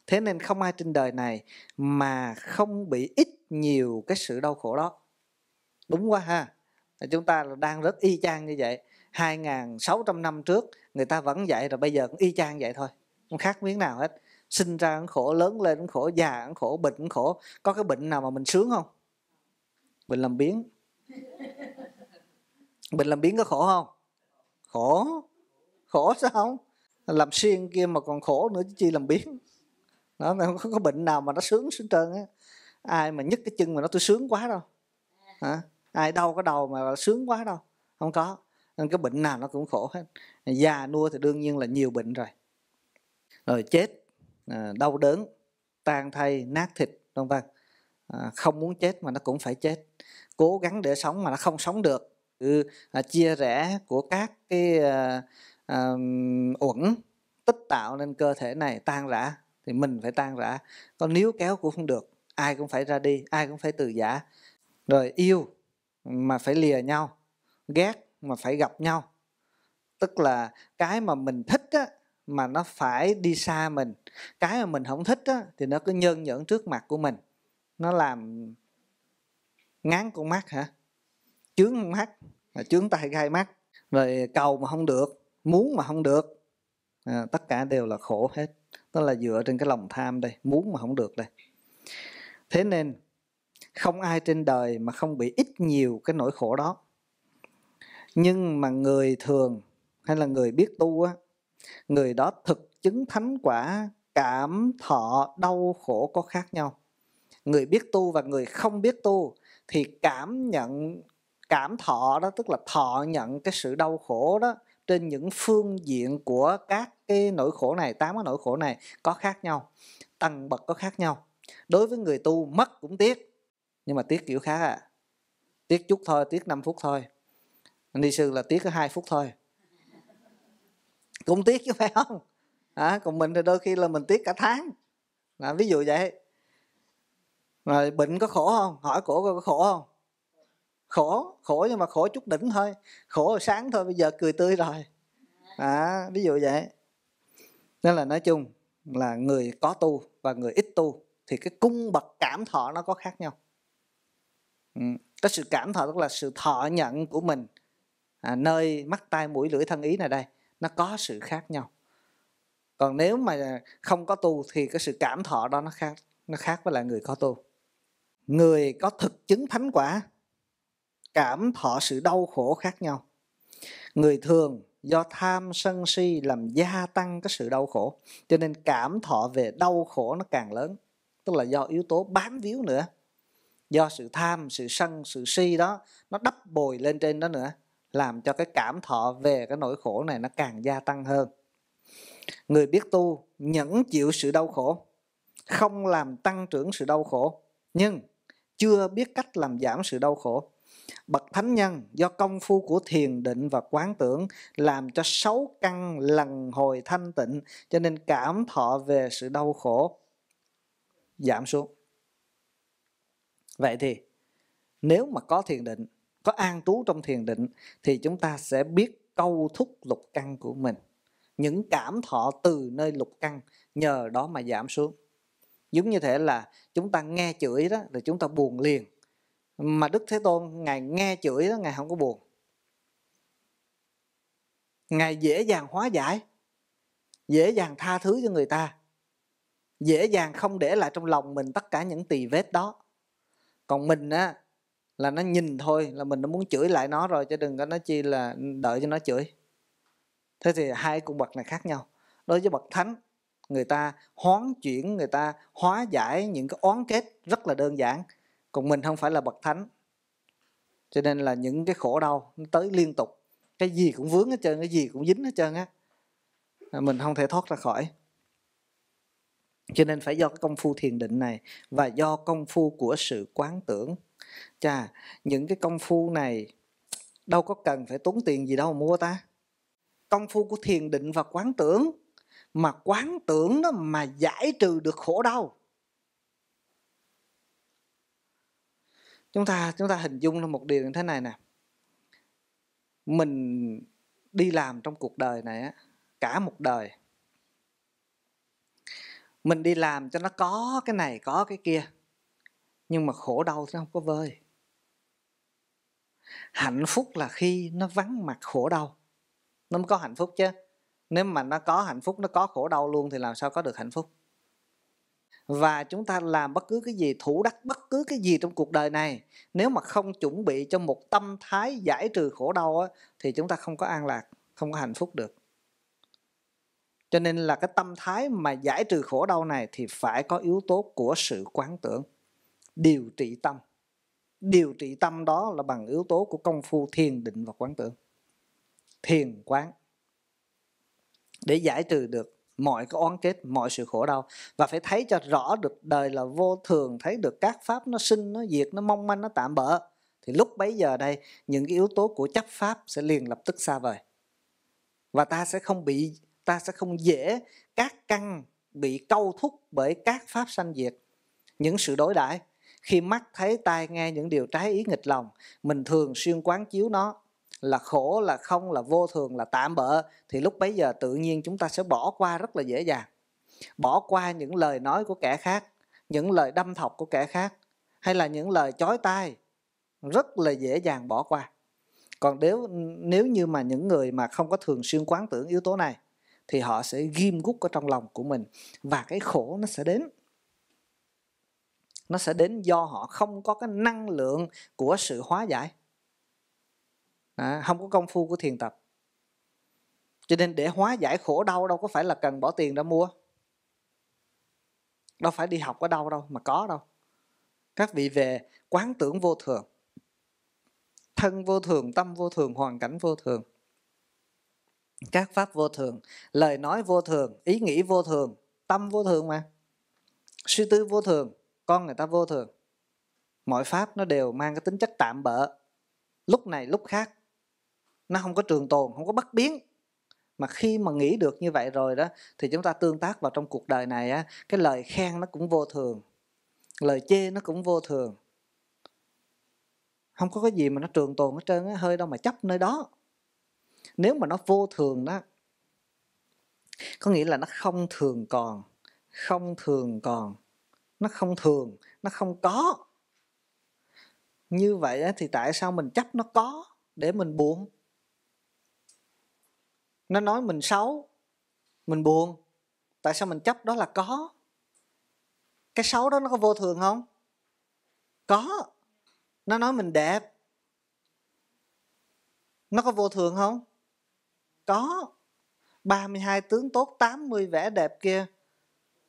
thế nên không ai trên đời này mà không bị ít nhiều cái sự đau khổ đó đúng quá ha chúng ta đang rất y chang như vậy 2.600 năm trước người ta vẫn vậy rồi bây giờ cũng y chang vậy thôi không khác miếng nào hết sinh ra cũng khổ lớn lên cũng khổ già cũng khổ bệnh khổ có cái bệnh nào mà mình sướng không bệnh làm biến, bệnh làm biến có khổ không khổ khổ sao không làm xuyên kia mà còn khổ nữa chứ chi làm biến. nó không có bệnh nào mà nó sướng sướng trơn á ai mà nhức cái chân mà nó tôi sướng quá đâu hả ai đau cái đầu mà sướng quá đâu không có nên cái bệnh nào nó cũng khổ hết già nua thì đương nhiên là nhiều bệnh rồi rồi chết à, đau đớn tan thay nát thịt vân vân à, không muốn chết mà nó cũng phải chết cố gắng để sống mà nó không sống được ừ, à, chia rẽ của các cái uh, uẩn tích tạo nên cơ thể này tan rã thì mình phải tan rã còn níu kéo cũng không được ai cũng phải ra đi ai cũng phải từ giả rồi yêu mà phải lìa nhau ghét mà phải gặp nhau tức là cái mà mình thích á mà nó phải đi xa mình cái mà mình không thích á thì nó cứ nhơn nhẫn trước mặt của mình nó làm ngán con mắt hả chướng mắt chướng tay gai mắt rồi cầu mà không được muốn mà không được à, tất cả đều là khổ hết đó là dựa trên cái lòng tham đây muốn mà không được đây thế nên không ai trên đời mà không bị ít nhiều cái nỗi khổ đó nhưng mà người thường hay là người biết tu á người đó thực chứng thánh quả cảm thọ đau khổ có khác nhau người biết tu và người không biết tu thì cảm nhận cảm thọ đó tức là thọ nhận cái sự đau khổ đó trên những phương diện của các cái nỗi khổ này tám cái nỗi khổ này có khác nhau tầng bậc có khác nhau đối với người tu mất cũng tiếc nhưng mà tiếc kiểu khác à tiếc chút thôi tiếc 5 phút thôi đi sư là tiếc có hai phút thôi cũng tiếc chứ phải không à, còn mình thì đôi khi là mình tiếc cả tháng à, ví dụ vậy rồi bệnh có khổ không hỏi cổ có khổ không khổ khổ nhưng mà khổ chút đỉnh thôi khổ hồi sáng thôi bây giờ cười tươi rồi à, ví dụ vậy nên là nói chung là người có tu và người ít tu thì cái cung bậc cảm thọ nó có khác nhau ừ. cái sự cảm thọ tức là sự thọ nhận của mình à, nơi mắt tai mũi lưỡi thân ý này đây nó có sự khác nhau còn nếu mà không có tu thì cái sự cảm thọ đó nó khác nó khác với lại người có tu người có thực chứng thánh quả cảm thọ sự đau khổ khác nhau người thường do tham sân si làm gia tăng cái sự đau khổ cho nên cảm thọ về đau khổ nó càng lớn tức là do yếu tố bám víu nữa do sự tham sự sân sự si đó nó đắp bồi lên trên đó nữa làm cho cái cảm thọ về cái nỗi khổ này nó càng gia tăng hơn người biết tu nhẫn chịu sự đau khổ không làm tăng trưởng sự đau khổ nhưng chưa biết cách làm giảm sự đau khổ bậc thánh nhân do công phu của thiền định và quán tưởng làm cho sáu căn lần hồi thanh tịnh cho nên cảm thọ về sự đau khổ giảm xuống vậy thì nếu mà có thiền định có an trú trong thiền định thì chúng ta sẽ biết câu thúc lục căn của mình những cảm thọ từ nơi lục căn nhờ đó mà giảm xuống giống như thế là chúng ta nghe chửi đó thì chúng ta buồn liền mà đức thế tôn ngài nghe chửi đó ngài không có buồn ngài dễ dàng hóa giải dễ dàng tha thứ cho người ta dễ dàng không để lại trong lòng mình tất cả những tỳ vết đó còn mình á là nó nhìn thôi là mình nó muốn chửi lại nó rồi chứ đừng có nói chi là đợi cho nó chửi thế thì hai cung bậc này khác nhau đối với bậc thánh người ta hoán chuyển người ta hóa giải những cái oán kết rất là đơn giản còn mình không phải là bậc thánh cho nên là những cái khổ đau nó tới liên tục cái gì cũng vướng hết trơn cái gì cũng dính hết trơn á mình không thể thoát ra khỏi cho nên phải do cái công phu thiền định này và do công phu của sự quán tưởng chà những cái công phu này đâu có cần phải tốn tiền gì đâu mà mua ta công phu của thiền định và quán tưởng mà quán tưởng nó mà giải trừ được khổ đau chúng ta chúng ta hình dung là một điều như thế này nè mình đi làm trong cuộc đời này á cả một đời mình đi làm cho nó có cái này có cái kia nhưng mà khổ đau thì nó không có vơi hạnh phúc là khi nó vắng mặt khổ đau nó mới có hạnh phúc chứ nếu mà nó có hạnh phúc nó có khổ đau luôn thì làm sao có được hạnh phúc và chúng ta làm bất cứ cái gì thủ đắc bất cứ cái gì trong cuộc đời này nếu mà không chuẩn bị cho một tâm thái giải trừ khổ đau thì chúng ta không có an lạc không có hạnh phúc được cho nên là cái tâm thái mà giải trừ khổ đau này thì phải có yếu tố của sự quán tưởng điều trị tâm điều trị tâm đó là bằng yếu tố của công phu thiền định và quán tưởng thiền quán để giải trừ được mọi cái oán kết mọi sự khổ đau và phải thấy cho rõ được đời là vô thường thấy được các pháp nó sinh nó diệt nó mong manh nó tạm bỡ thì lúc bấy giờ đây những cái yếu tố của chấp pháp sẽ liền lập tức xa vời và ta sẽ không bị ta sẽ không dễ các căn bị câu thúc bởi các pháp sanh diệt những sự đối đãi khi mắt thấy tai nghe những điều trái ý nghịch lòng mình thường xuyên quán chiếu nó là khổ là không là vô thường là tạm bợ thì lúc bấy giờ tự nhiên chúng ta sẽ bỏ qua rất là dễ dàng bỏ qua những lời nói của kẻ khác những lời đâm thọc của kẻ khác hay là những lời chói tai rất là dễ dàng bỏ qua còn nếu nếu như mà những người mà không có thường xuyên quán tưởng yếu tố này thì họ sẽ ghim gút ở trong lòng của mình và cái khổ nó sẽ đến nó sẽ đến do họ không có cái năng lượng của sự hóa giải à, không có công phu của thiền tập cho nên để hóa giải khổ đau đâu có phải là cần bỏ tiền ra mua đâu phải đi học ở đâu đâu mà có đâu các vị về quán tưởng vô thường thân vô thường tâm vô thường hoàn cảnh vô thường các pháp vô thường lời nói vô thường ý nghĩ vô thường tâm vô thường mà suy tư vô thường con người ta vô thường mọi pháp nó đều mang cái tính chất tạm bỡ lúc này lúc khác nó không có trường tồn không có bất biến mà khi mà nghĩ được như vậy rồi đó thì chúng ta tương tác vào trong cuộc đời này á cái lời khen nó cũng vô thường lời chê nó cũng vô thường không có cái gì mà nó trường tồn hết trơn á hơi đâu mà chấp nơi đó nếu mà nó vô thường đó có nghĩa là nó không thường còn không thường còn nó không thường nó không có như vậy thì tại sao mình chấp nó có để mình buồn nó nói mình xấu mình buồn tại sao mình chấp đó là có cái xấu đó nó có vô thường không có nó nói mình đẹp nó có vô thường không có 32 tướng tốt 80 vẻ đẹp kia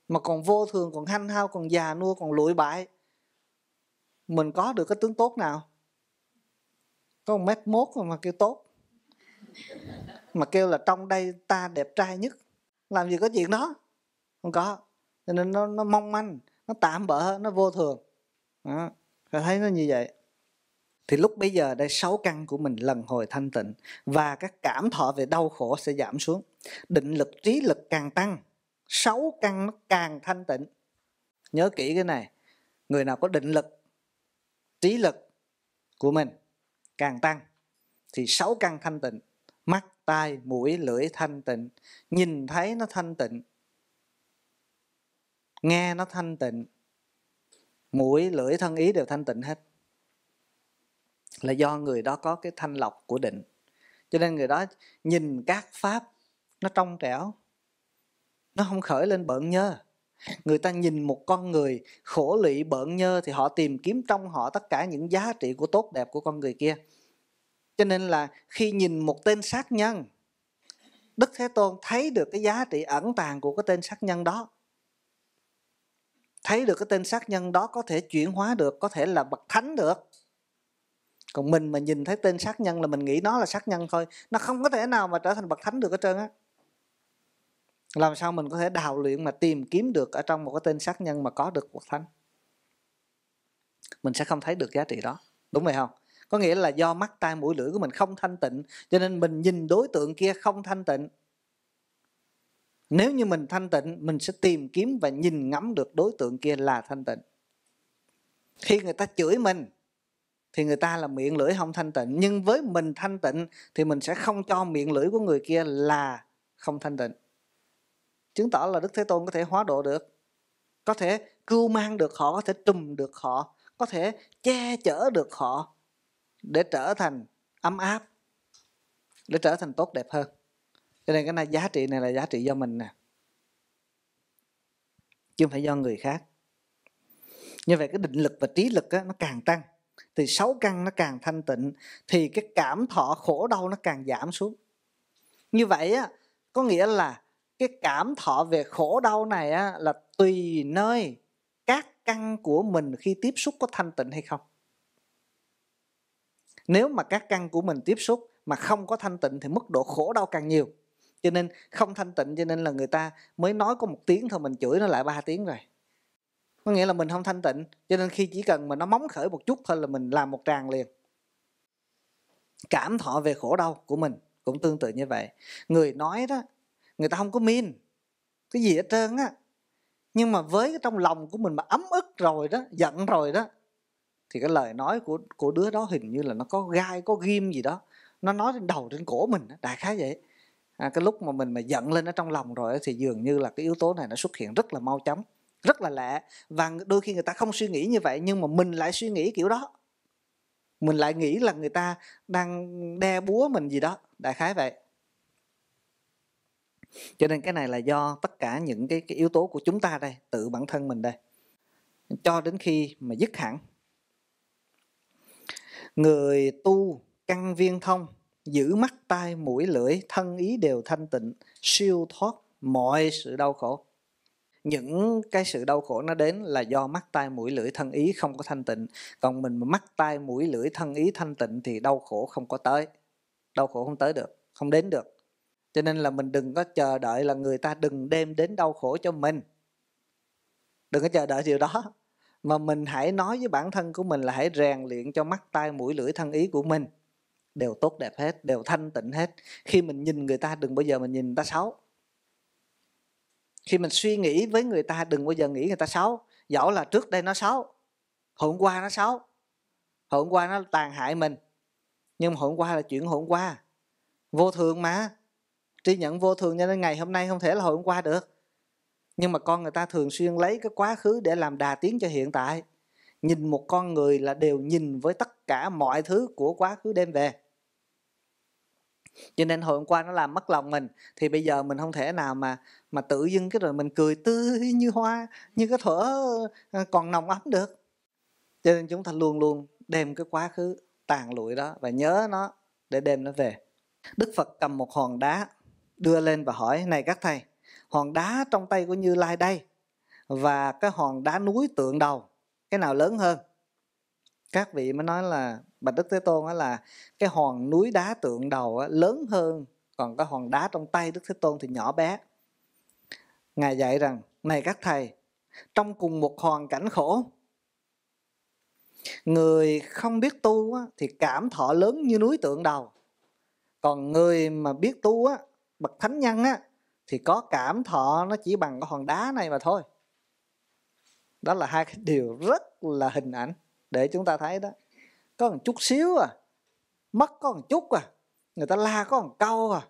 mà còn vô thường còn hanh hao còn già nua còn lụi bại mình có được cái tướng tốt nào có một mét mốt mà kêu tốt mà kêu là trong đây ta đẹp trai nhất làm gì có chuyện đó không có cho nên nó, nó mong manh nó tạm bỡ nó vô thường đó. Phải thấy nó như vậy thì lúc bây giờ đây sáu căn của mình lần hồi thanh tịnh và các cảm thọ về đau khổ sẽ giảm xuống định lực trí lực càng tăng sáu căn nó càng thanh tịnh nhớ kỹ cái này người nào có định lực trí lực của mình càng tăng thì sáu căn thanh tịnh mắt tai mũi lưỡi thanh tịnh nhìn thấy nó thanh tịnh nghe nó thanh tịnh mũi lưỡi thân ý đều thanh tịnh hết là do người đó có cái thanh lọc của định cho nên người đó nhìn các pháp nó trong trẻo nó không khởi lên bợn nhơ người ta nhìn một con người khổ lụy bợn nhơ thì họ tìm kiếm trong họ tất cả những giá trị của tốt đẹp của con người kia cho nên là khi nhìn một tên sát nhân đức thế tôn thấy được cái giá trị ẩn tàng của cái tên sát nhân đó thấy được cái tên sát nhân đó có thể chuyển hóa được có thể là bậc thánh được còn mình mà nhìn thấy tên sát nhân là mình nghĩ nó là sát nhân thôi nó không có thể nào mà trở thành bậc thánh được hết trơn á làm sao mình có thể đào luyện mà tìm kiếm được ở trong một cái tên sát nhân mà có được quốc thánh mình sẽ không thấy được giá trị đó đúng vậy không có nghĩa là do mắt tai mũi lưỡi của mình không thanh tịnh cho nên mình nhìn đối tượng kia không thanh tịnh nếu như mình thanh tịnh mình sẽ tìm kiếm và nhìn ngắm được đối tượng kia là thanh tịnh khi người ta chửi mình thì người ta là miệng lưỡi không thanh tịnh nhưng với mình thanh tịnh thì mình sẽ không cho miệng lưỡi của người kia là không thanh tịnh chứng tỏ là đức thế tôn có thể hóa độ được có thể cưu mang được họ có thể trùm được họ có thể che chở được họ để trở thành ấm áp để trở thành tốt đẹp hơn cho nên cái này giá trị này là giá trị do mình nè chứ không phải do người khác như vậy cái định lực và trí lực á, nó càng tăng thì sáu căn nó càng thanh tịnh thì cái cảm thọ khổ đau nó càng giảm xuống như vậy á có nghĩa là cái cảm thọ về khổ đau này á, là tùy nơi các căn của mình khi tiếp xúc có thanh tịnh hay không nếu mà các căn của mình tiếp xúc mà không có thanh tịnh thì mức độ khổ đau càng nhiều cho nên không thanh tịnh cho nên là người ta mới nói có một tiếng thôi mình chửi nó lại ba tiếng rồi có nghĩa là mình không thanh tịnh cho nên khi chỉ cần mà nó móng khởi một chút thôi là mình làm một tràng liền cảm thọ về khổ đau của mình cũng tương tự như vậy người nói đó người ta không có min cái gì hết trơn á nhưng mà với cái trong lòng của mình mà ấm ức rồi đó giận rồi đó thì cái lời nói của của đứa đó hình như là nó có gai có ghim gì đó nó nói trên đầu trên cổ mình đại khái vậy à, cái lúc mà mình mà giận lên ở trong lòng rồi thì dường như là cái yếu tố này nó xuất hiện rất là mau chóng rất là lạ và đôi khi người ta không suy nghĩ như vậy nhưng mà mình lại suy nghĩ kiểu đó mình lại nghĩ là người ta đang đe búa mình gì đó đại khái vậy cho nên cái này là do tất cả những cái, cái yếu tố của chúng ta đây tự bản thân mình đây cho đến khi mà dứt hẳn người tu căn viên thông giữ mắt tai mũi lưỡi thân ý đều thanh tịnh siêu thoát mọi sự đau khổ những cái sự đau khổ nó đến là do mắt tai mũi lưỡi thân ý không có thanh tịnh còn mình mà mắt tai mũi lưỡi thân ý thanh tịnh thì đau khổ không có tới đau khổ không tới được không đến được cho nên là mình đừng có chờ đợi là người ta đừng đem đến đau khổ cho mình đừng có chờ đợi điều đó mà mình hãy nói với bản thân của mình là hãy rèn luyện cho mắt tai mũi lưỡi thân ý của mình đều tốt đẹp hết đều thanh tịnh hết khi mình nhìn người ta đừng bao giờ mình nhìn người ta xấu khi mình suy nghĩ với người ta đừng bao giờ nghĩ người ta xấu dẫu là trước đây nó xấu hôm qua nó xấu hôm qua nó tàn hại mình nhưng hôm qua là chuyện hôm qua vô thường mà trí nhận vô thường cho nên ngày hôm nay không thể là hồi hôm qua được nhưng mà con người ta thường xuyên lấy cái quá khứ để làm đà tiến cho hiện tại nhìn một con người là đều nhìn với tất cả mọi thứ của quá khứ đem về cho nên hồi hôm qua nó làm mất lòng mình thì bây giờ mình không thể nào mà mà tự dưng cái rồi mình cười tươi như hoa như cái thở ờ, còn nồng ấm được cho nên chúng ta luôn luôn đem cái quá khứ tàn lụi đó và nhớ nó để đem nó về đức phật cầm một hòn đá đưa lên và hỏi này các thầy hòn đá trong tay của như lai đây và cái hòn đá núi tượng đầu cái nào lớn hơn các vị mới nói là bạch đức thế tôn là cái hòn núi đá tượng đầu lớn hơn còn cái hòn đá trong tay đức thế tôn thì nhỏ bé ngài dạy rằng này các thầy trong cùng một hoàn cảnh khổ người không biết tu thì cảm thọ lớn như núi tượng đầu còn người mà biết tu bậc thánh nhân á thì có cảm thọ nó chỉ bằng cái hòn đá này mà thôi đó là hai cái điều rất là hình ảnh để chúng ta thấy đó có một chút xíu à mất có một chút à người ta la có một câu à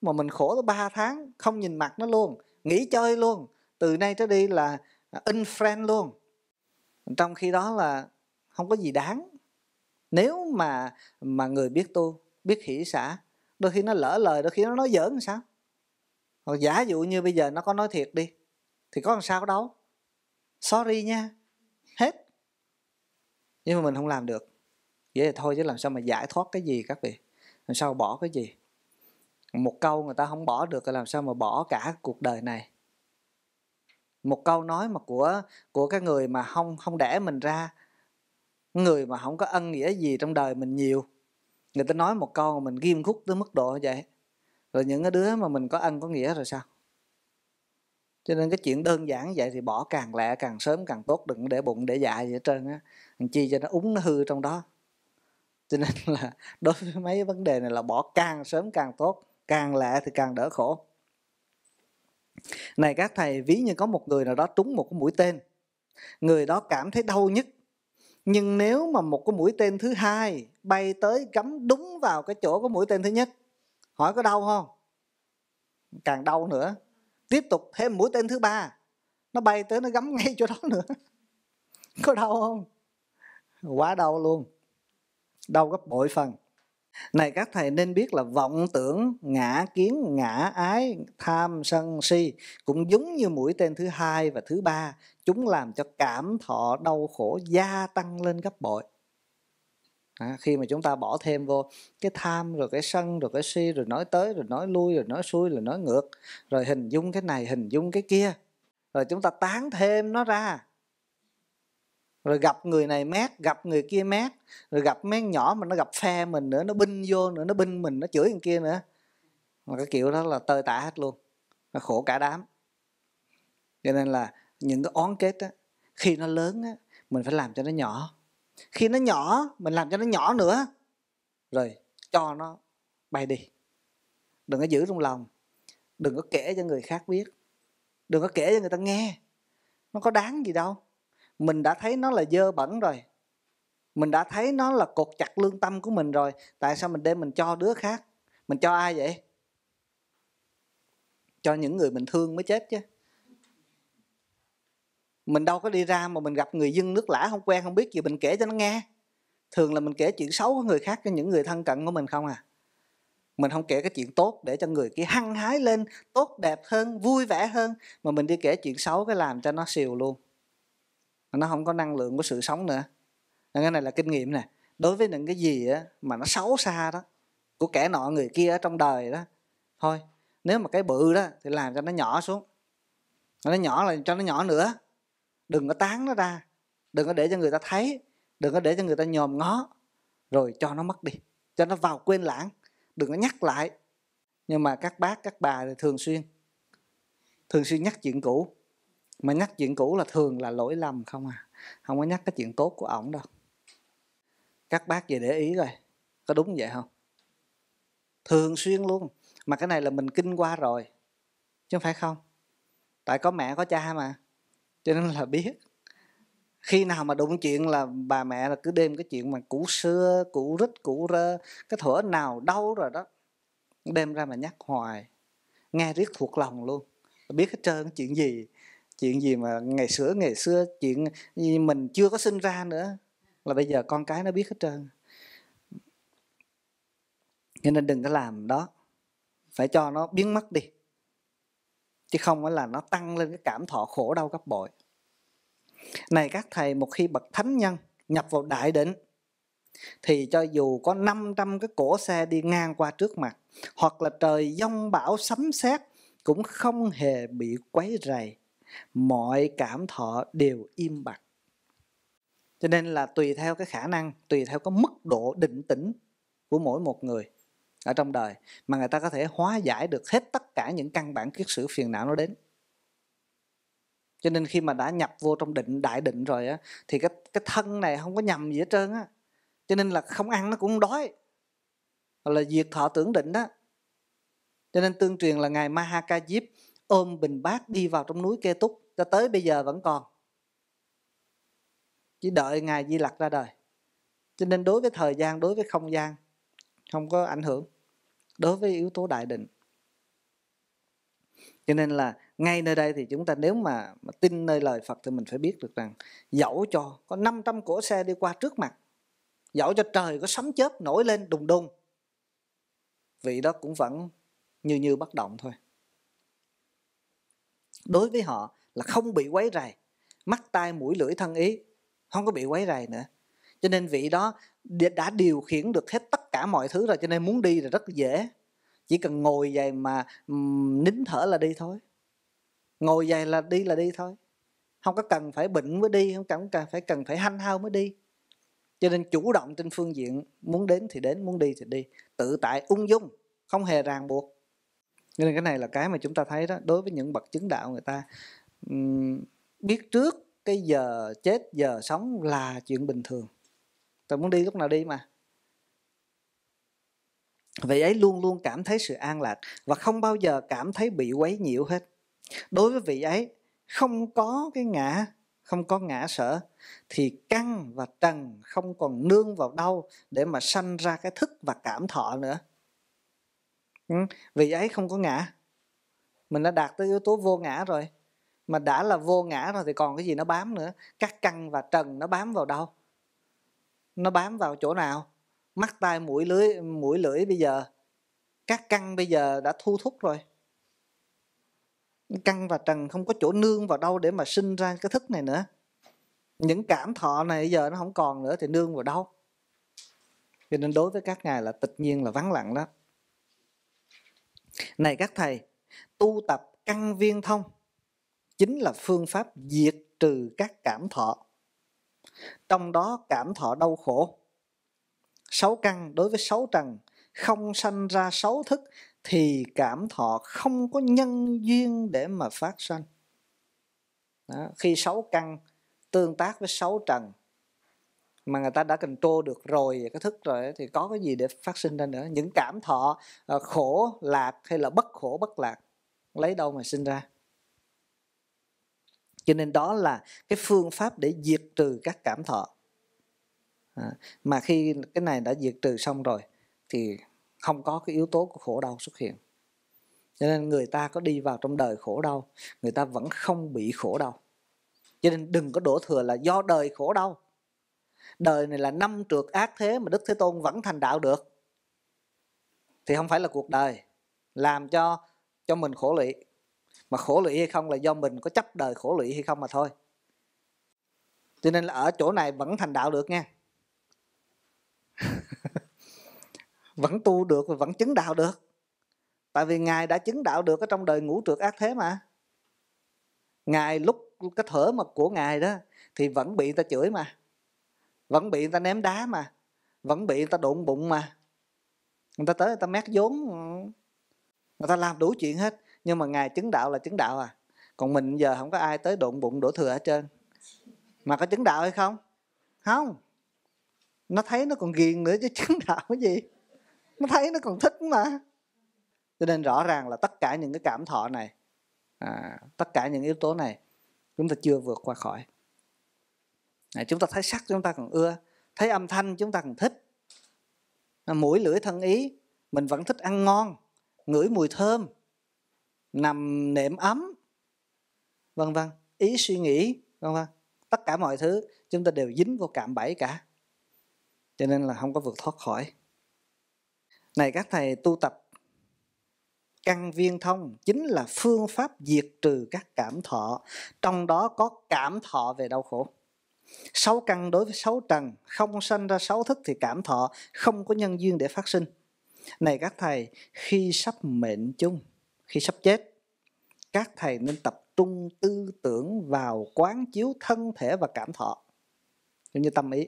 mà mình khổ tới ba tháng không nhìn mặt nó luôn nghỉ chơi luôn từ nay tới đi là in friend luôn trong khi đó là không có gì đáng nếu mà mà người biết tu biết hỷ xã đôi khi nó lỡ lời đôi khi nó nói giỡn làm sao hoặc giả dụ như bây giờ nó có nói thiệt đi thì có làm sao đâu sorry nha hết nhưng mà mình không làm được vậy thì thôi chứ làm sao mà giải thoát cái gì các vị làm sao bỏ cái gì một câu người ta không bỏ được làm sao mà bỏ cả cuộc đời này một câu nói mà của của cái người mà không không đẻ mình ra người mà không có ân nghĩa gì trong đời mình nhiều người ta nói một câu mà mình ghim khúc tới mức độ như vậy rồi những cái đứa mà mình có ăn có nghĩa rồi sao cho nên cái chuyện đơn giản vậy thì bỏ càng lẹ càng sớm càng tốt đừng để bụng để dạ gì hết trơn á chi cho nó úng nó hư trong đó cho nên là đối với mấy vấn đề này là bỏ càng sớm càng tốt càng lẹ thì càng đỡ khổ này các thầy ví như có một người nào đó trúng một cái mũi tên người đó cảm thấy đau nhất nhưng nếu mà một cái mũi tên thứ hai bay tới cắm đúng vào cái chỗ của mũi tên thứ nhất hỏi có đau không càng đau nữa tiếp tục thêm mũi tên thứ ba nó bay tới nó gắm ngay chỗ đó nữa có đau không quá đau luôn đau gấp bội phần này các thầy nên biết là vọng tưởng ngã kiến ngã ái tham sân si cũng giống như mũi tên thứ hai và thứ ba chúng làm cho cảm thọ đau khổ gia tăng lên gấp bội à, khi mà chúng ta bỏ thêm vô cái tham rồi cái sân rồi cái si rồi nói tới rồi nói lui rồi nói xuôi rồi nói ngược rồi hình dung cái này hình dung cái kia rồi chúng ta tán thêm nó ra rồi gặp người này mát gặp người kia mát rồi gặp mấy nhỏ mà nó gặp phe mình nữa nó binh vô nữa nó binh mình nó chửi người kia nữa mà cái kiểu đó là tơi tả hết luôn nó khổ cả đám cho nên là những cái oán kết á khi nó lớn á mình phải làm cho nó nhỏ khi nó nhỏ mình làm cho nó nhỏ nữa rồi cho nó bay đi đừng có giữ trong lòng đừng có kể cho người khác biết đừng có kể cho người ta nghe nó có đáng gì đâu mình đã thấy nó là dơ bẩn rồi mình đã thấy nó là cột chặt lương tâm của mình rồi tại sao mình đem mình cho đứa khác mình cho ai vậy cho những người mình thương mới chết chứ mình đâu có đi ra mà mình gặp người dân nước lã không quen không biết gì mình kể cho nó nghe thường là mình kể chuyện xấu của người khác cho những người thân cận của mình không à mình không kể cái chuyện tốt để cho người kia hăng hái lên tốt đẹp hơn vui vẻ hơn mà mình đi kể chuyện xấu cái làm cho nó xìu luôn nó không có năng lượng của sự sống nữa cái này là kinh nghiệm nè đối với những cái gì á, mà nó xấu xa đó của kẻ nọ người kia ở trong đời đó thôi nếu mà cái bự đó thì làm cho nó nhỏ xuống nó nhỏ là cho nó nhỏ nữa đừng có tán nó ra đừng có để cho người ta thấy đừng có để cho người ta nhòm ngó rồi cho nó mất đi cho nó vào quên lãng đừng có nhắc lại nhưng mà các bác các bà thì thường xuyên thường xuyên nhắc chuyện cũ mà nhắc chuyện cũ là thường là lỗi lầm không à không có nhắc cái chuyện tốt của ổng đâu các bác về để ý rồi có đúng vậy không thường xuyên luôn mà cái này là mình kinh qua rồi chứ không phải không tại có mẹ có cha mà cho nên là biết khi nào mà đụng chuyện là bà mẹ là cứ đêm cái chuyện mà cũ xưa cũ rít cũ rơ cái thửa nào đau rồi đó đem ra mà nhắc hoài nghe riết thuộc lòng luôn biết hết trơn chuyện gì chuyện gì mà ngày xưa ngày xưa chuyện mình chưa có sinh ra nữa là bây giờ con cái nó biết hết trơn cho nên đừng có làm đó phải cho nó biến mất đi chứ không phải là nó tăng lên cái cảm thọ khổ đau gấp bội này các thầy một khi bậc thánh nhân nhập vào đại định thì cho dù có 500 cái cổ xe đi ngang qua trước mặt hoặc là trời giông bão sấm sét cũng không hề bị quấy rầy mọi cảm thọ đều im bặt cho nên là tùy theo cái khả năng tùy theo cái mức độ định tĩnh của mỗi một người ở trong đời mà người ta có thể hóa giải được hết tất cả những căn bản kiết sử phiền não nó đến cho nên khi mà đã nhập vô trong định đại định rồi á thì cái cái thân này không có nhầm gì hết trơn á cho nên là không ăn nó cũng đói hoặc là diệt thọ tưởng định đó cho nên tương truyền là ngài Maha Ca Diếp ôm bình bát đi vào trong núi Kê Túc cho tới bây giờ vẫn còn chỉ đợi ngài Di Lặc ra đời cho nên đối với thời gian đối với không gian không có ảnh hưởng đối với yếu tố đại định cho nên là ngay nơi đây thì chúng ta nếu mà, mà tin nơi lời Phật thì mình phải biết được rằng dẫu cho có 500 cỗ xe đi qua trước mặt dẫu cho trời có sấm chớp nổi lên đùng đùng vị đó cũng vẫn như như bất động thôi đối với họ là không bị quấy rầy mắt tai mũi lưỡi thân ý không có bị quấy rầy nữa cho nên vị đó đã điều khiển được hết tất cả mọi thứ rồi cho nên muốn đi là rất dễ chỉ cần ngồi vậy mà nín thở là đi thôi ngồi vậy là đi là đi thôi không có cần phải bệnh mới đi không cần phải cần phải cần phải hanh hao mới đi cho nên chủ động trên phương diện muốn đến thì đến muốn đi thì đi tự tại ung dung không hề ràng buộc nên cái này là cái mà chúng ta thấy đó đối với những bậc chứng đạo người ta biết trước cái giờ chết giờ sống là chuyện bình thường tôi muốn đi lúc nào đi mà vị ấy luôn luôn cảm thấy sự an lạc và không bao giờ cảm thấy bị quấy nhiễu hết đối với vị ấy không có cái ngã không có ngã sở thì căng và trần không còn nương vào đâu để mà sanh ra cái thức và cảm thọ nữa ừ, vị ấy không có ngã mình đã đạt tới yếu tố vô ngã rồi mà đã là vô ngã rồi thì còn cái gì nó bám nữa các căng và trần nó bám vào đâu nó bám vào chỗ nào mắt tai mũi lưới mũi lưỡi bây giờ các căn bây giờ đã thu thúc rồi căn và trần không có chỗ nương vào đâu để mà sinh ra cái thức này nữa những cảm thọ này giờ nó không còn nữa thì nương vào đâu cho nên đối với các ngài là tịch nhiên là vắng lặng đó này các thầy tu tập căn viên thông chính là phương pháp diệt trừ các cảm thọ trong đó cảm thọ đau khổ. Sáu căn đối với sáu trần, không sanh ra sáu thức thì cảm thọ không có nhân duyên để mà phát sanh. Đó, khi sáu căn tương tác với sáu trần mà người ta đã cần control được rồi cái thức rồi thì có cái gì để phát sinh ra nữa những cảm thọ ờ, khổ lạc hay là bất khổ bất lạc lấy đâu mà sinh ra cho nên đó là cái phương pháp để diệt trừ các cảm thọ à, mà khi cái này đã diệt trừ xong rồi thì không có cái yếu tố của khổ đau xuất hiện cho nên người ta có đi vào trong đời khổ đau người ta vẫn không bị khổ đau cho nên đừng có đổ thừa là do đời khổ đau đời này là năm trượt ác thế mà đức thế tôn vẫn thành đạo được thì không phải là cuộc đời làm cho cho mình khổ lụy mà khổ lụy hay không là do mình có chấp đời khổ lụy hay không mà thôi cho nên là ở chỗ này vẫn thành đạo được nha vẫn tu được và vẫn chứng đạo được tại vì ngài đã chứng đạo được ở trong đời ngũ trượt ác thế mà ngài lúc cái thở mà của ngài đó thì vẫn bị người ta chửi mà vẫn bị người ta ném đá mà vẫn bị người ta đụng bụng mà người ta tới người ta mét vốn người ta làm đủ chuyện hết nhưng mà ngài chứng đạo là chứng đạo à còn mình giờ không có ai tới đụng bụng đổ thừa hết trơn mà có chứng đạo hay không không nó thấy nó còn ghiền nữa chứ chứng đạo cái gì nó thấy nó còn thích mà cho nên rõ ràng là tất cả những cái cảm thọ này à, tất cả những yếu tố này chúng ta chưa vượt qua khỏi à, chúng ta thấy sắc chúng ta còn ưa thấy âm thanh chúng ta còn thích à, mũi lưỡi thân ý mình vẫn thích ăn ngon ngửi mùi thơm nằm nệm ấm vân vân ý suy nghĩ vân vân tất cả mọi thứ chúng ta đều dính vô cạm bẫy cả cho nên là không có vượt thoát khỏi này các thầy tu tập căn viên thông chính là phương pháp diệt trừ các cảm thọ trong đó có cảm thọ về đau khổ sáu căn đối với sáu trần không sanh ra sáu thức thì cảm thọ không có nhân duyên để phát sinh này các thầy khi sắp mệnh chung khi sắp chết các thầy nên tập trung tư tưởng vào quán chiếu thân thể và cảm thọ giống như tâm ý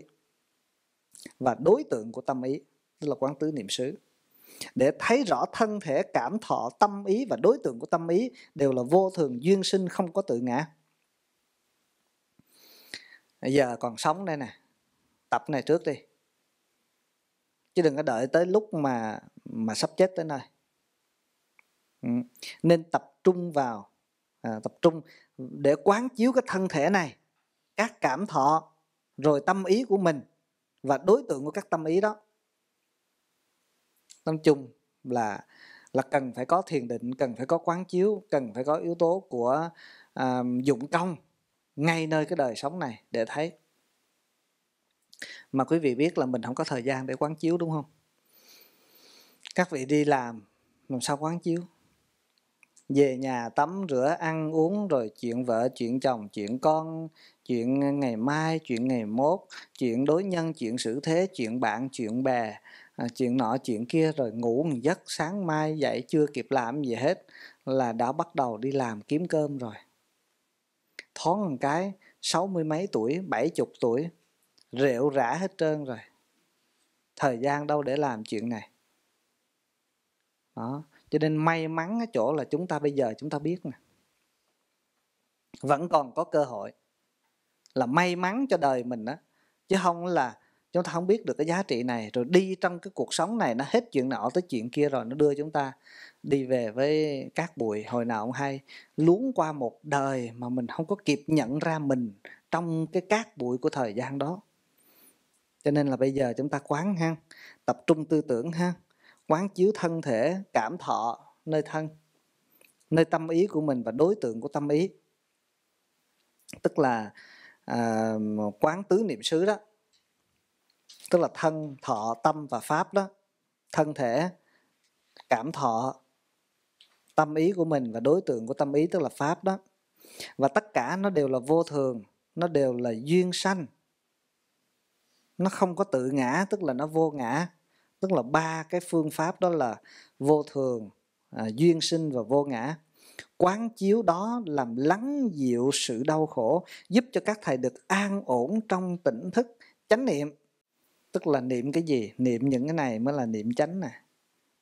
và đối tượng của tâm ý tức là quán tứ niệm xứ để thấy rõ thân thể cảm thọ tâm ý và đối tượng của tâm ý đều là vô thường duyên sinh không có tự ngã Bây giờ còn sống đây nè tập này trước đi chứ đừng có đợi tới lúc mà mà sắp chết tới nơi Ừ. nên tập trung vào à, tập trung để quán chiếu cái thân thể này các cảm thọ rồi tâm ý của mình và đối tượng của các tâm ý đó nói chung là là cần phải có thiền định cần phải có quán chiếu cần phải có yếu tố của à, dụng công ngay nơi cái đời sống này để thấy mà quý vị biết là mình không có thời gian để quán chiếu đúng không các vị đi làm làm sao quán chiếu về nhà tắm rửa ăn uống rồi chuyện vợ chuyện chồng chuyện con chuyện ngày mai chuyện ngày mốt chuyện đối nhân chuyện xử thế chuyện bạn chuyện bè à, chuyện nọ chuyện kia rồi ngủ một giấc sáng mai dậy chưa kịp làm gì hết là đã bắt đầu đi làm kiếm cơm rồi thoáng một cái sáu mươi mấy tuổi bảy chục tuổi rượu rã hết trơn rồi thời gian đâu để làm chuyện này đó cho nên may mắn ở chỗ là chúng ta bây giờ chúng ta biết nè vẫn còn có cơ hội là may mắn cho đời mình đó chứ không là chúng ta không biết được cái giá trị này rồi đi trong cái cuộc sống này nó hết chuyện nọ tới chuyện kia rồi nó đưa chúng ta đi về với các bụi hồi nào ông hay luống qua một đời mà mình không có kịp nhận ra mình trong cái cát bụi của thời gian đó cho nên là bây giờ chúng ta quán ha tập trung tư tưởng ha quán chiếu thân thể cảm thọ nơi thân nơi tâm ý của mình và đối tượng của tâm ý tức là à, quán tứ niệm xứ đó tức là thân thọ tâm và pháp đó thân thể cảm thọ tâm ý của mình và đối tượng của tâm ý tức là pháp đó và tất cả nó đều là vô thường nó đều là duyên sanh nó không có tự ngã tức là nó vô ngã tức là ba cái phương pháp đó là vô thường à, duyên sinh và vô ngã quán chiếu đó làm lắng dịu sự đau khổ giúp cho các thầy được an ổn trong tỉnh thức chánh niệm tức là niệm cái gì niệm những cái này mới là niệm chánh nè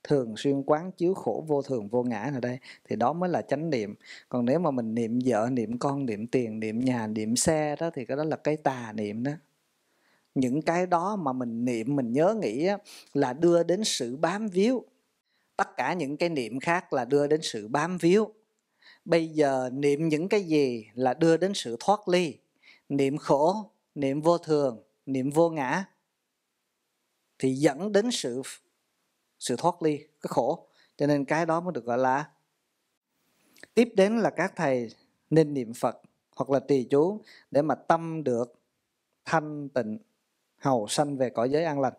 thường xuyên quán chiếu khổ vô thường vô ngã ở đây thì đó mới là chánh niệm còn nếu mà mình niệm vợ niệm con niệm tiền niệm nhà niệm xe đó thì cái đó là cái tà niệm đó những cái đó mà mình niệm mình nhớ nghĩ á, là đưa đến sự bám víu tất cả những cái niệm khác là đưa đến sự bám víu bây giờ niệm những cái gì là đưa đến sự thoát ly niệm khổ niệm vô thường niệm vô ngã thì dẫn đến sự sự thoát ly cái khổ cho nên cái đó mới được gọi là tiếp đến là các thầy nên niệm phật hoặc là trì chú để mà tâm được thanh tịnh hầu sanh về cõi giới an lành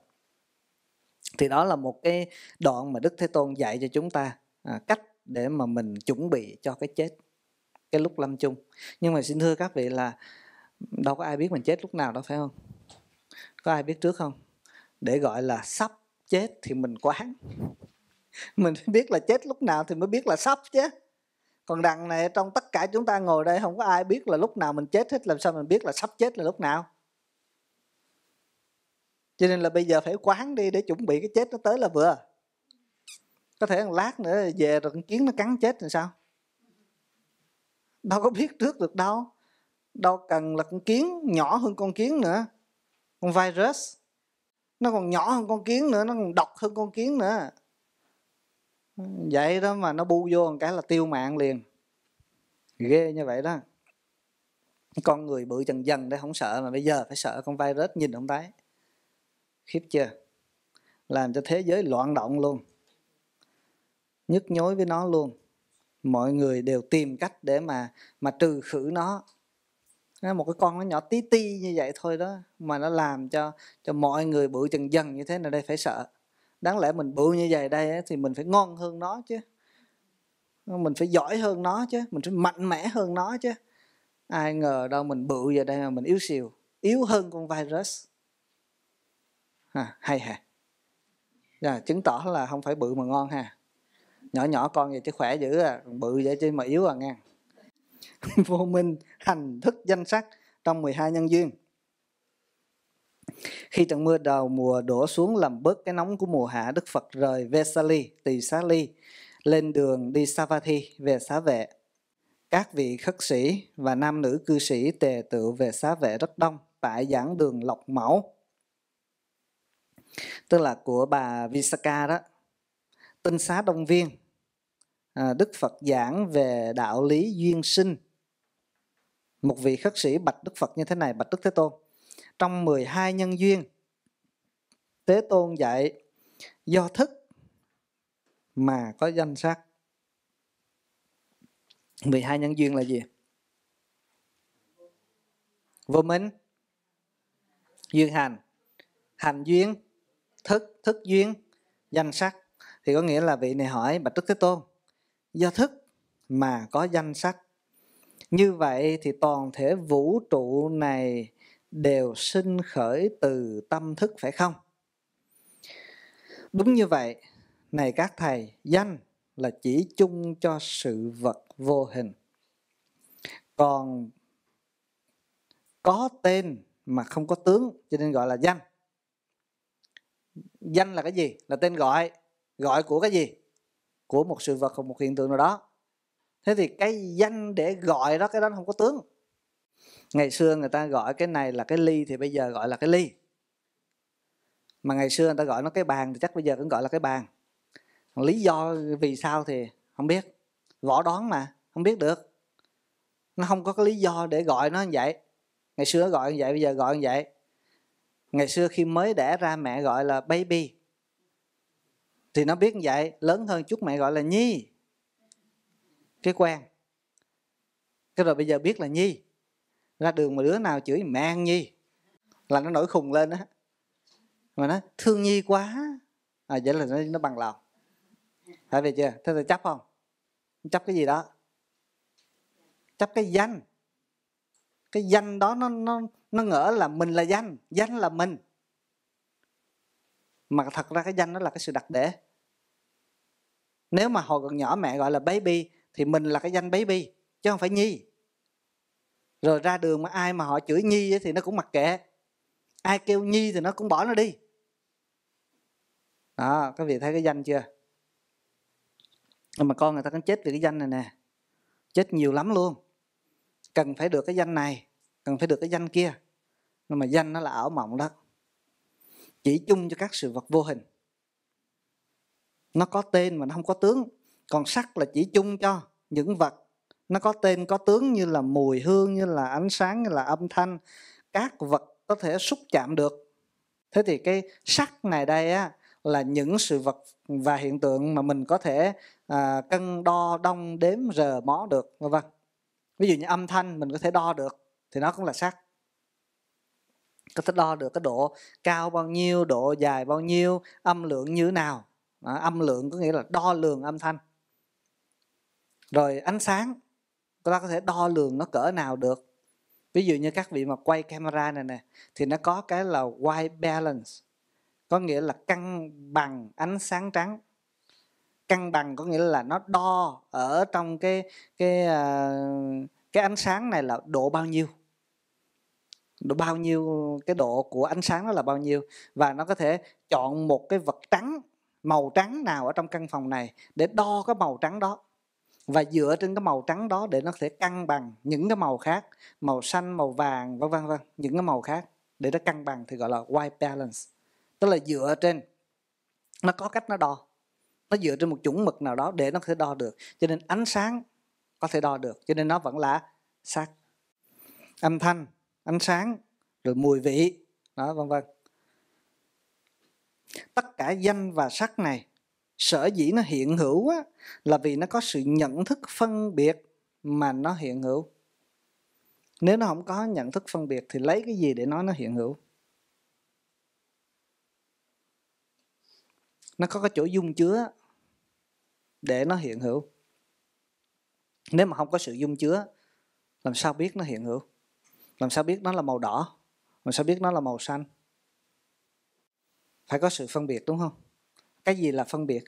thì đó là một cái đoạn mà đức thế tôn dạy cho chúng ta à, cách để mà mình chuẩn bị cho cái chết cái lúc lâm chung nhưng mà xin thưa các vị là đâu có ai biết mình chết lúc nào đâu phải không có ai biết trước không để gọi là sắp chết thì mình quán mình phải biết là chết lúc nào thì mới biết là sắp chứ còn đằng này trong tất cả chúng ta ngồi đây không có ai biết là lúc nào mình chết hết làm sao mình biết là sắp chết là lúc nào cho nên là bây giờ phải quán đi để chuẩn bị cái chết nó tới là vừa có thể một lát nữa về rồi con kiến nó cắn chết thì sao đâu có biết trước được đâu đâu cần là con kiến nhỏ hơn con kiến nữa con virus nó còn nhỏ hơn con kiến nữa nó còn độc hơn con kiến nữa vậy đó mà nó bu vô một cái là tiêu mạng liền ghê như vậy đó con người bự dần dần đấy không sợ mà bây giờ phải sợ con virus nhìn ông thấy khiếp chưa làm cho thế giới loạn động luôn nhức nhối với nó luôn mọi người đều tìm cách để mà mà trừ khử nó một cái con nó nhỏ tí ti như vậy thôi đó mà nó làm cho cho mọi người bự chần dần như thế này đây phải sợ đáng lẽ mình bự như vậy đây thì mình phải ngon hơn nó chứ mình phải giỏi hơn nó chứ mình phải mạnh mẽ hơn nó chứ ai ngờ đâu mình bự giờ đây mà mình yếu xìu yếu hơn con virus ha, hay ha dạ, chứng tỏ là không phải bự mà ngon ha nhỏ nhỏ con vậy chứ khỏe dữ à bự vậy chứ mà yếu à nghe vô minh hành thức danh sắc trong 12 nhân duyên khi trận mưa đầu mùa đổ xuống làm bớt cái nóng của mùa hạ đức phật rời vesali tỳ xá ly lên đường đi savatthi về xá vệ các vị khất sĩ và nam nữ cư sĩ tề tựu về xá vệ rất đông tại giảng đường lộc mẫu tức là của bà Visaka đó tinh xá đông viên à, Đức Phật giảng về đạo lý duyên sinh một vị khất sĩ bạch Đức Phật như thế này bạch Đức Thế Tôn trong 12 nhân duyên Thế Tôn dạy do thức mà có danh sắc 12 nhân duyên là gì? Vô minh Duyên hành Hành duyên thức thức duyên danh sắc thì có nghĩa là vị này hỏi bạch đức thế tôn do thức mà có danh sắc như vậy thì toàn thể vũ trụ này đều sinh khởi từ tâm thức phải không đúng như vậy này các thầy danh là chỉ chung cho sự vật vô hình còn có tên mà không có tướng cho nên gọi là danh danh là cái gì là tên gọi gọi của cái gì của một sự vật hoặc một hiện tượng nào đó thế thì cái danh để gọi đó cái đó không có tướng ngày xưa người ta gọi cái này là cái ly thì bây giờ gọi là cái ly mà ngày xưa người ta gọi nó cái bàn thì chắc bây giờ cũng gọi là cái bàn lý do vì sao thì không biết võ đoán mà không biết được nó không có cái lý do để gọi nó như vậy ngày xưa gọi như vậy bây giờ gọi như vậy ngày xưa khi mới đẻ ra mẹ gọi là baby thì nó biết vậy lớn hơn chút mẹ gọi là nhi cái quen cái rồi bây giờ biết là nhi ra đường mà đứa nào chửi mẹ ăn nhi là nó nổi khùng lên á mà nó thương nhi quá à, vậy là nó, nó bằng lòng phải về chưa thế thì chấp không chấp cái gì đó chấp cái danh cái danh đó nó nó nó ngỡ là mình là danh danh là mình mà thật ra cái danh nó là cái sự đặc để nếu mà hồi còn nhỏ mẹ gọi là baby thì mình là cái danh baby chứ không phải nhi rồi ra đường mà ai mà họ chửi nhi thì nó cũng mặc kệ ai kêu nhi thì nó cũng bỏ nó đi đó các vị thấy cái danh chưa Nhưng mà con người ta cũng chết vì cái danh này nè chết nhiều lắm luôn cần phải được cái danh này cần phải được cái danh kia nhưng mà danh nó là ảo mộng đó chỉ chung cho các sự vật vô hình nó có tên mà nó không có tướng còn sắc là chỉ chung cho những vật nó có tên có tướng như là mùi hương như là ánh sáng như là âm thanh các vật có thể xúc chạm được thế thì cái sắc này đây á là những sự vật và hiện tượng mà mình có thể à, cân đo đong đếm rờ mó được vân vân ví dụ như âm thanh mình có thể đo được thì nó cũng là sắc có thể đo được cái độ cao bao nhiêu độ dài bao nhiêu âm lượng như nào à, âm lượng có nghĩa là đo lường âm thanh rồi ánh sáng chúng ta có thể đo lường nó cỡ nào được ví dụ như các vị mà quay camera này nè thì nó có cái là white balance có nghĩa là cân bằng ánh sáng trắng cân bằng có nghĩa là nó đo ở trong cái cái à, cái ánh sáng này là độ bao nhiêu bao nhiêu cái độ của ánh sáng nó là bao nhiêu và nó có thể chọn một cái vật trắng màu trắng nào ở trong căn phòng này để đo cái màu trắng đó và dựa trên cái màu trắng đó để nó có thể cân bằng những cái màu khác màu xanh màu vàng vân vân vân những cái màu khác để nó cân bằng thì gọi là white balance tức là dựa trên nó có cách nó đo nó dựa trên một chuẩn mực nào đó để nó có thể đo được cho nên ánh sáng có thể đo được cho nên nó vẫn là sắc âm thanh ánh sáng rồi mùi vị đó vân vân tất cả danh và sắc này sở dĩ nó hiện hữu á, là vì nó có sự nhận thức phân biệt mà nó hiện hữu nếu nó không có nhận thức phân biệt thì lấy cái gì để nói nó hiện hữu nó có cái chỗ dung chứa để nó hiện hữu nếu mà không có sự dung chứa làm sao biết nó hiện hữu làm sao biết nó là màu đỏ làm sao biết nó là màu xanh phải có sự phân biệt đúng không cái gì là phân biệt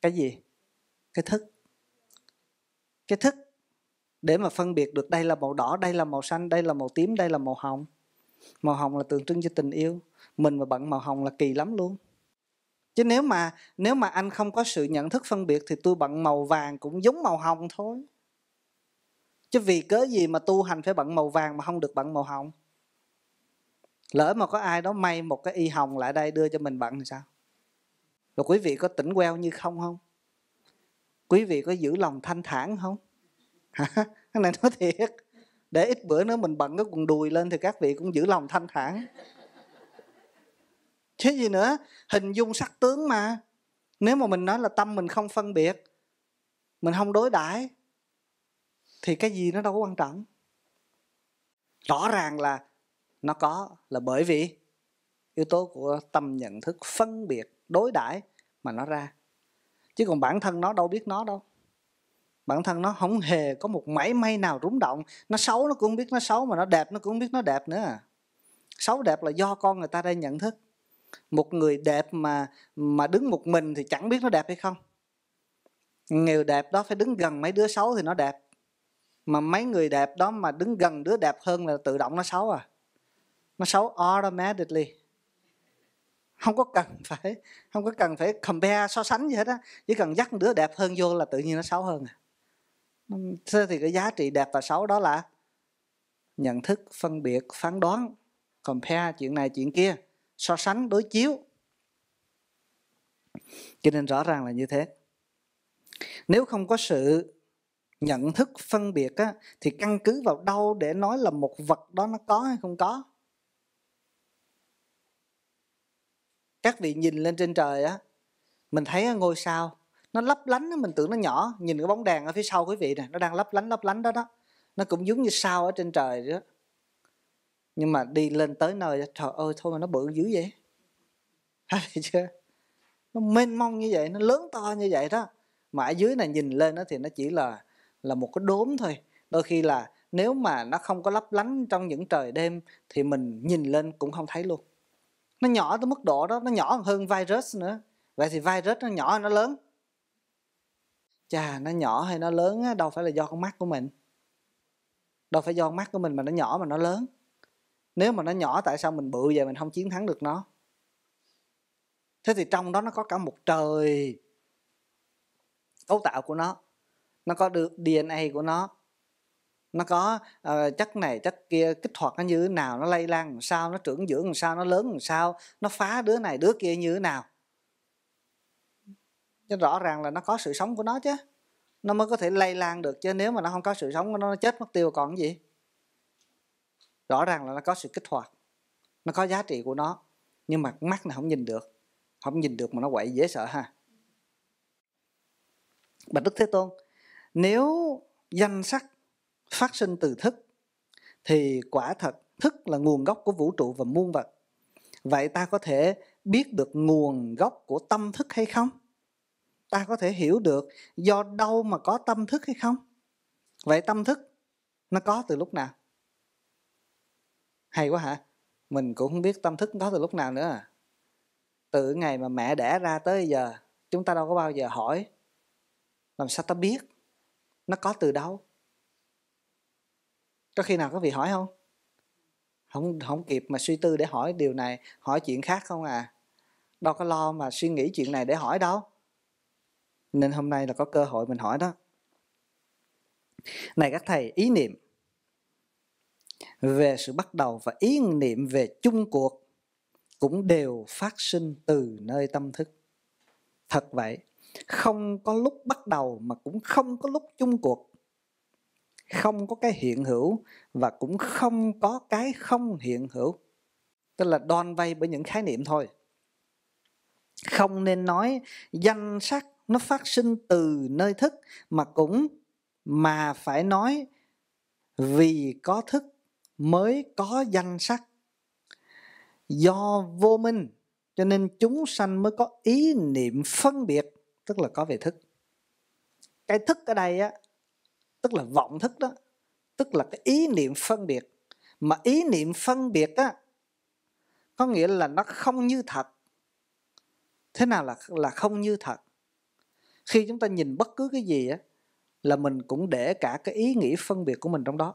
cái gì cái thức cái thức để mà phân biệt được đây là màu đỏ đây là màu xanh đây là màu tím đây là màu hồng màu hồng là tượng trưng cho tình yêu mình mà bận màu hồng là kỳ lắm luôn chứ nếu mà nếu mà anh không có sự nhận thức phân biệt thì tôi bận màu vàng cũng giống màu hồng thôi chứ vì cớ gì mà tu hành phải bận màu vàng mà không được bận màu hồng lỡ mà có ai đó may một cái y hồng lại đây đưa cho mình bận thì sao rồi quý vị có tỉnh queo như không không quý vị có giữ lòng thanh thản không hả cái này nói thiệt để ít bữa nữa mình bận cái quần đùi lên thì các vị cũng giữ lòng thanh thản chứ gì nữa hình dung sắc tướng mà nếu mà mình nói là tâm mình không phân biệt mình không đối đãi thì cái gì nó đâu có quan trọng rõ ràng là nó có là bởi vì yếu tố của tâm nhận thức phân biệt đối đãi mà nó ra chứ còn bản thân nó đâu biết nó đâu bản thân nó không hề có một mảy may nào rúng động nó xấu nó cũng không biết nó xấu mà nó đẹp nó cũng không biết nó đẹp nữa à. xấu đẹp là do con người ta đây nhận thức một người đẹp mà mà đứng một mình thì chẳng biết nó đẹp hay không người đẹp đó phải đứng gần mấy đứa xấu thì nó đẹp mà mấy người đẹp đó mà đứng gần đứa đẹp hơn là tự động nó xấu à nó xấu automatically không có cần phải không có cần phải compare so sánh gì hết á chỉ cần dắt đứa đẹp hơn vô là tự nhiên nó xấu hơn à thế thì cái giá trị đẹp và xấu đó là nhận thức phân biệt phán đoán compare chuyện này chuyện kia so sánh đối chiếu cho nên rõ ràng là như thế nếu không có sự nhận thức phân biệt á, thì căn cứ vào đâu để nói là một vật đó nó có hay không có các vị nhìn lên trên trời á mình thấy ngôi sao nó lấp lánh mình tưởng nó nhỏ nhìn cái bóng đèn ở phía sau quý vị này nó đang lấp lánh lấp lánh đó đó nó cũng giống như sao ở trên trời đó nhưng mà đi lên tới nơi trời ơi thôi mà nó bự dữ vậy thấy chưa nó mênh mông như vậy nó lớn to như vậy đó mà ở dưới này nhìn lên đó thì nó chỉ là là một cái đốm thôi đôi khi là nếu mà nó không có lấp lánh trong những trời đêm thì mình nhìn lên cũng không thấy luôn nó nhỏ tới mức độ đó nó nhỏ hơn virus nữa vậy thì virus nó nhỏ hay nó lớn chà nó nhỏ hay nó lớn á, đâu phải là do con mắt của mình đâu phải do con mắt của mình mà nó nhỏ mà nó lớn nếu mà nó nhỏ tại sao mình bự vậy mình không chiến thắng được nó thế thì trong đó nó có cả một trời cấu tạo của nó nó có được DNA của nó nó có uh, chất này chất kia kích hoạt nó như thế nào nó lây lan làm sao nó trưởng dưỡng làm sao nó lớn làm sao nó phá đứa này đứa kia như thế nào chứ rõ ràng là nó có sự sống của nó chứ nó mới có thể lây lan được chứ nếu mà nó không có sự sống của nó, nó chết mất tiêu còn gì rõ ràng là nó có sự kích hoạt nó có giá trị của nó nhưng mà mắt này không nhìn được không nhìn được mà nó quậy dễ sợ ha bạch đức thế tôn nếu danh sắc phát sinh từ thức thì quả thật thức là nguồn gốc của vũ trụ và muôn vật vậy ta có thể biết được nguồn gốc của tâm thức hay không ta có thể hiểu được do đâu mà có tâm thức hay không vậy tâm thức nó có từ lúc nào hay quá hả mình cũng không biết tâm thức có từ lúc nào nữa à từ ngày mà mẹ đẻ ra tới giờ chúng ta đâu có bao giờ hỏi làm sao ta biết nó có từ đâu có khi nào có vị hỏi không không không kịp mà suy tư để hỏi điều này hỏi chuyện khác không à đâu có lo mà suy nghĩ chuyện này để hỏi đâu nên hôm nay là có cơ hội mình hỏi đó này các thầy ý niệm về sự bắt đầu và ý niệm về chung cuộc cũng đều phát sinh từ nơi tâm thức thật vậy không có lúc bắt đầu mà cũng không có lúc chung cuộc không có cái hiện hữu và cũng không có cái không hiện hữu tức là đòn vay bởi những khái niệm thôi không nên nói danh sắc nó phát sinh từ nơi thức mà cũng mà phải nói vì có thức mới có danh sắc do vô minh cho nên chúng sanh mới có ý niệm phân biệt tức là có về thức cái thức ở đây á tức là vọng thức đó tức là cái ý niệm phân biệt mà ý niệm phân biệt á có nghĩa là nó không như thật thế nào là là không như thật khi chúng ta nhìn bất cứ cái gì á là mình cũng để cả cái ý nghĩ phân biệt của mình trong đó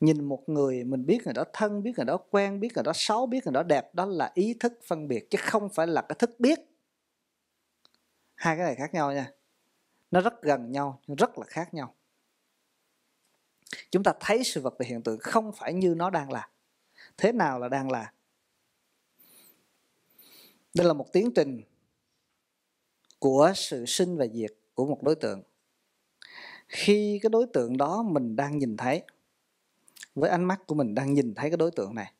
nhìn một người mình biết người đó thân biết người đó quen biết người đó xấu biết người đó đẹp đó là ý thức phân biệt chứ không phải là cái thức biết hai cái này khác nhau nha nó rất gần nhau nhưng rất là khác nhau chúng ta thấy sự vật và hiện tượng không phải như nó đang là thế nào là đang là đây là một tiến trình của sự sinh và diệt của một đối tượng khi cái đối tượng đó mình đang nhìn thấy với ánh mắt của mình đang nhìn thấy cái đối tượng này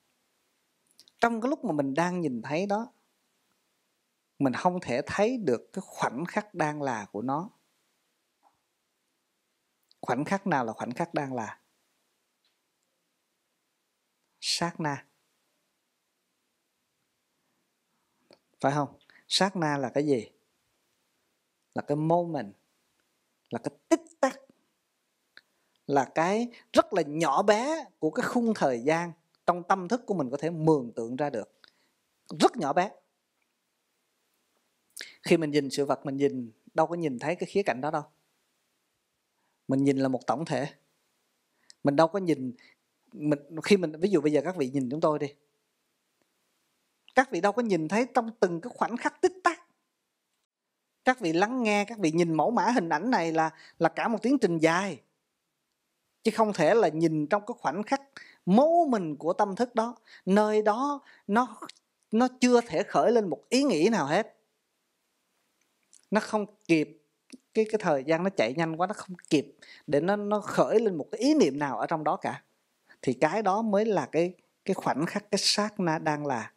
trong cái lúc mà mình đang nhìn thấy đó mình không thể thấy được cái khoảnh khắc đang là của nó khoảnh khắc nào là khoảnh khắc đang là sát na phải không sát na là cái gì là cái moment là cái tích tắc là cái rất là nhỏ bé của cái khung thời gian trong tâm thức của mình có thể mường tượng ra được rất nhỏ bé khi mình nhìn sự vật mình nhìn đâu có nhìn thấy cái khía cạnh đó đâu mình nhìn là một tổng thể mình đâu có nhìn mình khi mình ví dụ bây giờ các vị nhìn chúng tôi đi các vị đâu có nhìn thấy trong từng cái khoảnh khắc tích tắc các vị lắng nghe các vị nhìn mẫu mã hình ảnh này là là cả một tiến trình dài chứ không thể là nhìn trong cái khoảnh khắc mố mình của tâm thức đó nơi đó nó nó chưa thể khởi lên một ý nghĩ nào hết nó không kịp cái cái thời gian nó chạy nhanh quá nó không kịp để nó nó khởi lên một cái ý niệm nào ở trong đó cả thì cái đó mới là cái cái khoảnh khắc cái sát na đang là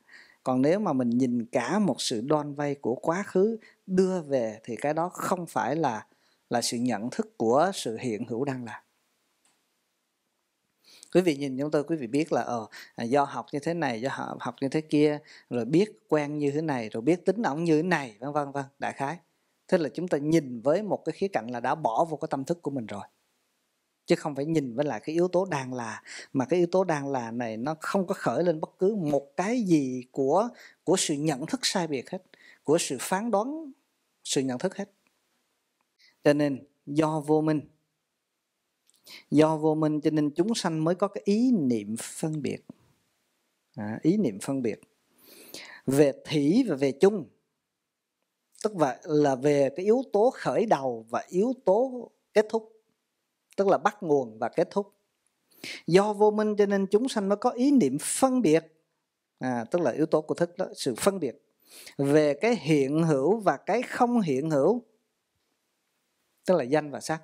còn nếu mà mình nhìn cả một sự đoan vay của quá khứ đưa về thì cái đó không phải là là sự nhận thức của sự hiện hữu đang là quý vị nhìn chúng tôi quý vị biết là ờ à, do học như thế này do học, học như thế kia rồi biết quen như thế này rồi biết tính ổng như thế này vân vân vân đại khái thế là chúng ta nhìn với một cái khía cạnh là đã bỏ vô cái tâm thức của mình rồi chứ không phải nhìn với lại cái yếu tố đang là mà cái yếu tố đang là này nó không có khởi lên bất cứ một cái gì của của sự nhận thức sai biệt hết của sự phán đoán sự nhận thức hết cho nên do vô minh do vô minh cho nên chúng sanh mới có cái ý niệm phân biệt à, ý niệm phân biệt về thủy và về chung tức vậy là về cái yếu tố khởi đầu và yếu tố kết thúc tức là bắt nguồn và kết thúc do vô minh cho nên chúng sanh mới có ý niệm phân biệt à, tức là yếu tố của thức đó sự phân biệt về cái hiện hữu và cái không hiện hữu tức là danh và sắc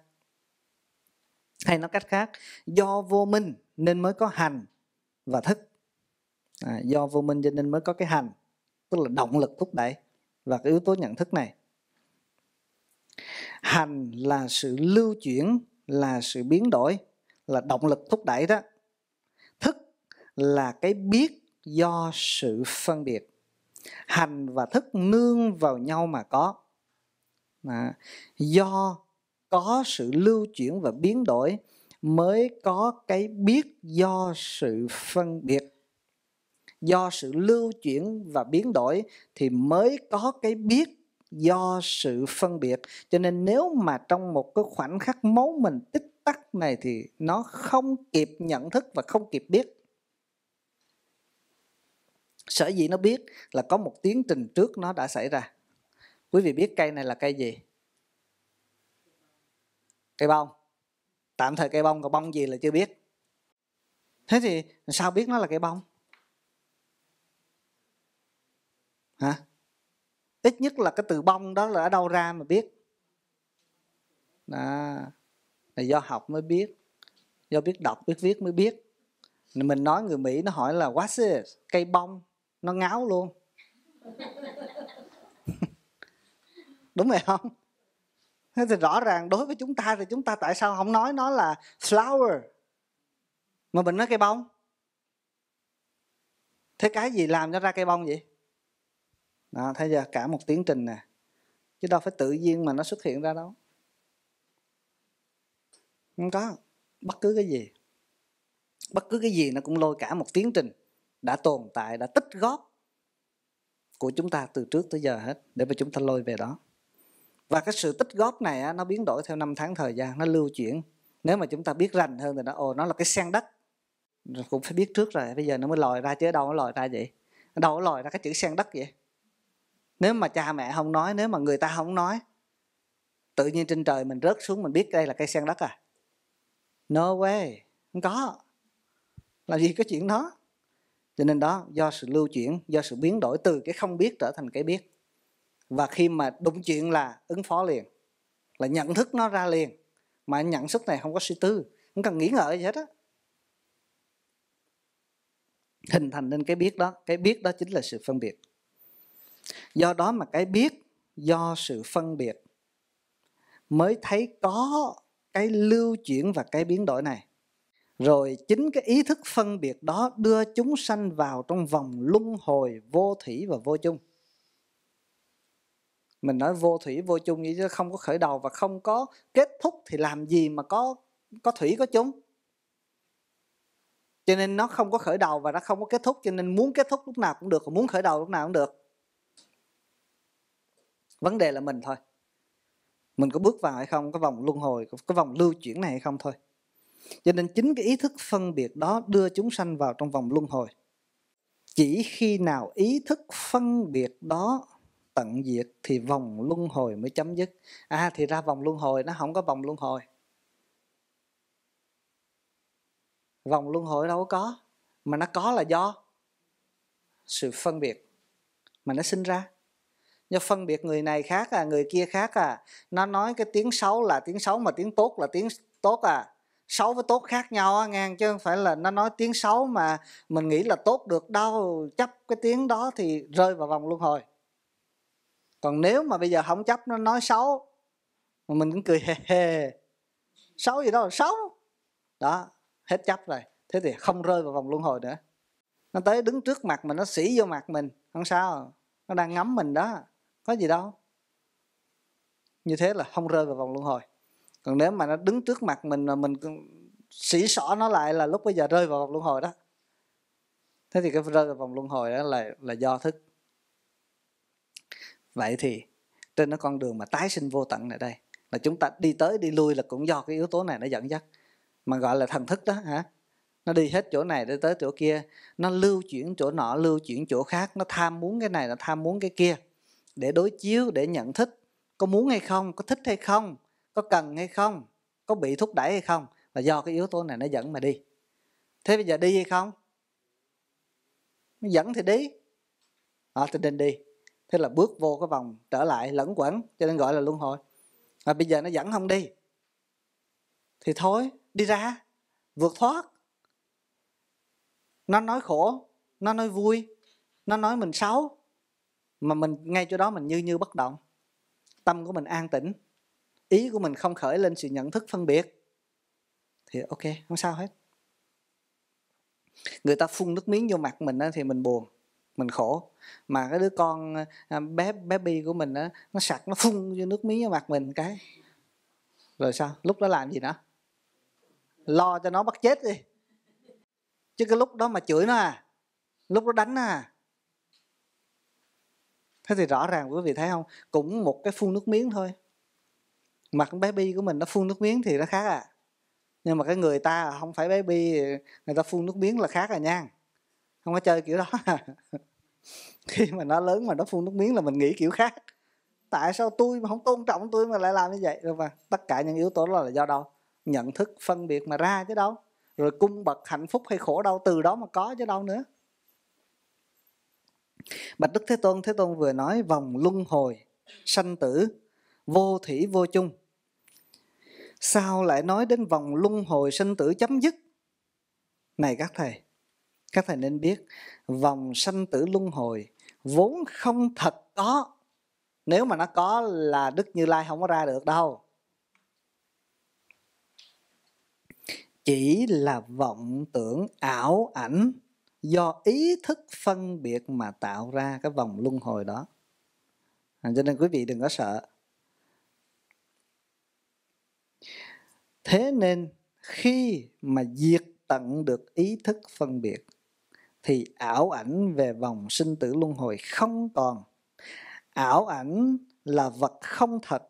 hay nói cách khác do vô minh nên mới có hành và thức à, do vô minh cho nên mới có cái hành tức là động lực thúc đẩy và cái yếu tố nhận thức này hành là sự lưu chuyển là sự biến đổi là động lực thúc đẩy đó thức là cái biết do sự phân biệt hành và thức nương vào nhau mà có mà do có sự lưu chuyển và biến đổi mới có cái biết do sự phân biệt do sự lưu chuyển và biến đổi thì mới có cái biết do sự phân biệt cho nên nếu mà trong một cái khoảnh khắc máu mình tích tắc này thì nó không kịp nhận thức và không kịp biết sở dĩ nó biết là có một tiến trình trước nó đã xảy ra quý vị biết cây này là cây gì cây bông tạm thời cây bông còn bông gì là chưa biết thế thì sao biết nó là cây bông hả ít nhất là cái từ bông đó là ở đâu ra mà biết đó. là do học mới biết do biết đọc biết viết mới biết mình nói người mỹ nó hỏi là what's it cây bông nó ngáo luôn đúng vậy không thế thì rõ ràng đối với chúng ta thì chúng ta tại sao không nói nó là flower mà mình nói cây bông thế cái gì làm cho ra cây bông vậy đó thấy chưa cả một tiến trình nè chứ đâu phải tự nhiên mà nó xuất hiện ra đâu không có bất cứ cái gì bất cứ cái gì nó cũng lôi cả một tiến trình đã tồn tại đã tích góp của chúng ta từ trước tới giờ hết để mà chúng ta lôi về đó và cái sự tích góp này á, nó biến đổi theo năm tháng thời gian nó lưu chuyển nếu mà chúng ta biết rành hơn thì nó ồ nó là cái sen đất cũng phải biết trước rồi bây giờ nó mới lòi ra chứ đâu nó lòi ra vậy đâu nó lòi ra cái chữ sen đất vậy nếu mà cha mẹ không nói nếu mà người ta không nói tự nhiên trên trời mình rớt xuống mình biết đây là cây sen đất à no way không có làm gì có chuyện đó cho nên đó do sự lưu chuyển do sự biến đổi từ cái không biết trở thành cái biết và khi mà đụng chuyện là ứng phó liền là nhận thức nó ra liền mà nhận thức này không có suy tư không cần nghĩ ngợi gì hết á hình thành nên cái biết đó cái biết đó chính là sự phân biệt do đó mà cái biết do sự phân biệt mới thấy có cái lưu chuyển và cái biến đổi này rồi chính cái ý thức phân biệt đó đưa chúng sanh vào trong vòng luân hồi vô thủy và vô chung mình nói vô thủy vô chung nghĩa chứ không có khởi đầu và không có kết thúc thì làm gì mà có có thủy có chung cho nên nó không có khởi đầu và nó không có kết thúc cho nên muốn kết thúc lúc nào cũng được muốn khởi đầu lúc nào cũng được vấn đề là mình thôi mình có bước vào hay không cái vòng luân hồi cái vòng lưu chuyển này hay không thôi cho nên chính cái ý thức phân biệt đó đưa chúng sanh vào trong vòng luân hồi chỉ khi nào ý thức phân biệt đó tận diệt thì vòng luân hồi mới chấm dứt à thì ra vòng luân hồi nó không có vòng luân hồi vòng luân hồi đâu có mà nó có là do sự phân biệt mà nó sinh ra nó phân biệt người này khác à người kia khác à nó nói cái tiếng xấu là tiếng xấu mà tiếng tốt là tiếng tốt à xấu với tốt khác nhau á ngang chứ không phải là nó nói tiếng xấu mà mình nghĩ là tốt được đâu chấp cái tiếng đó thì rơi vào vòng luân hồi còn nếu mà bây giờ không chấp nó nói xấu mà mình cũng cười hề hề xấu gì đâu xấu đó hết chấp rồi thế thì không rơi vào vòng luân hồi nữa nó tới đứng trước mặt mình nó xỉ vô mặt mình không sao nó đang ngắm mình đó có gì đâu như thế là không rơi vào vòng luân hồi còn nếu mà nó đứng trước mặt mình mà mình xỉ xỏ nó lại là lúc bây giờ rơi vào vòng luân hồi đó thế thì cái rơi vào vòng luân hồi đó là là do thức vậy thì trên cái con đường mà tái sinh vô tận này đây là chúng ta đi tới đi lui là cũng do cái yếu tố này nó dẫn dắt mà gọi là thần thức đó hả nó đi hết chỗ này tới tới chỗ kia nó lưu chuyển chỗ nọ lưu chuyển chỗ khác nó tham muốn cái này nó tham muốn cái kia để đối chiếu để nhận thức có muốn hay không có thích hay không có cần hay không có bị thúc đẩy hay không là do cái yếu tố này nó dẫn mà đi thế bây giờ đi hay không dẫn thì đi à, cho nên đi thế là bước vô cái vòng trở lại lẫn quẩn cho nên gọi là luân hồi à, bây giờ nó dẫn không đi thì thôi đi ra vượt thoát nó nói khổ nó nói vui nó nói mình xấu mà mình ngay chỗ đó mình như như bất động tâm của mình an tĩnh ý của mình không khởi lên sự nhận thức phân biệt thì ok không sao hết người ta phun nước miếng vô mặt mình á, thì mình buồn mình khổ mà cái đứa con à, bé bé bi của mình nó sặc nó phun vô nước miếng vô mặt mình cái rồi sao lúc đó làm gì nữa lo cho nó bắt chết đi chứ cái lúc đó mà chửi nó à lúc đó đánh nó à thế thì rõ ràng quý vị thấy không cũng một cái phun nước miếng thôi mặt con bé bi của mình nó phun nước miếng thì nó khác à nhưng mà cái người ta à, không phải bé bi người ta phun nước miếng là khác à nha không có chơi kiểu đó khi mà nó lớn mà nó phun nước miếng là mình nghĩ kiểu khác tại sao tôi mà không tôn trọng tôi mà lại làm như vậy rồi mà tất cả những yếu tố đó là do đâu nhận thức phân biệt mà ra chứ đâu rồi cung bậc hạnh phúc hay khổ đau từ đó mà có chứ đâu nữa Bạch Đức Thế Tôn, Thế Tôn vừa nói vòng luân hồi, sanh tử, vô thủy vô chung. Sao lại nói đến vòng luân hồi sanh tử chấm dứt? Này các thầy, các thầy nên biết vòng sanh tử luân hồi vốn không thật có. Nếu mà nó có là Đức Như Lai không có ra được đâu. Chỉ là vọng tưởng ảo ảnh do ý thức phân biệt mà tạo ra cái vòng luân hồi đó à, cho nên quý vị đừng có sợ thế nên khi mà diệt tận được ý thức phân biệt thì ảo ảnh về vòng sinh tử luân hồi không còn ảo ảnh là vật không thật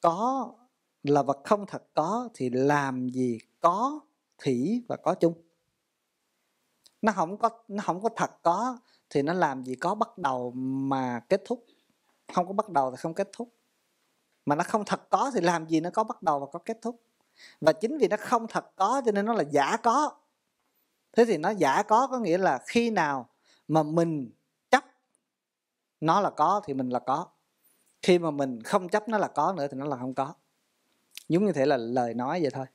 có là vật không thật có thì làm gì có thủy và có chung nó không có nó không có thật có thì nó làm gì có bắt đầu mà kết thúc không có bắt đầu thì không kết thúc mà nó không thật có thì làm gì nó có bắt đầu và có kết thúc và chính vì nó không thật có cho nên nó là giả có thế thì nó giả có có nghĩa là khi nào mà mình chấp nó là có thì mình là có khi mà mình không chấp nó là có nữa thì nó là không có giống như thế là lời nói vậy thôi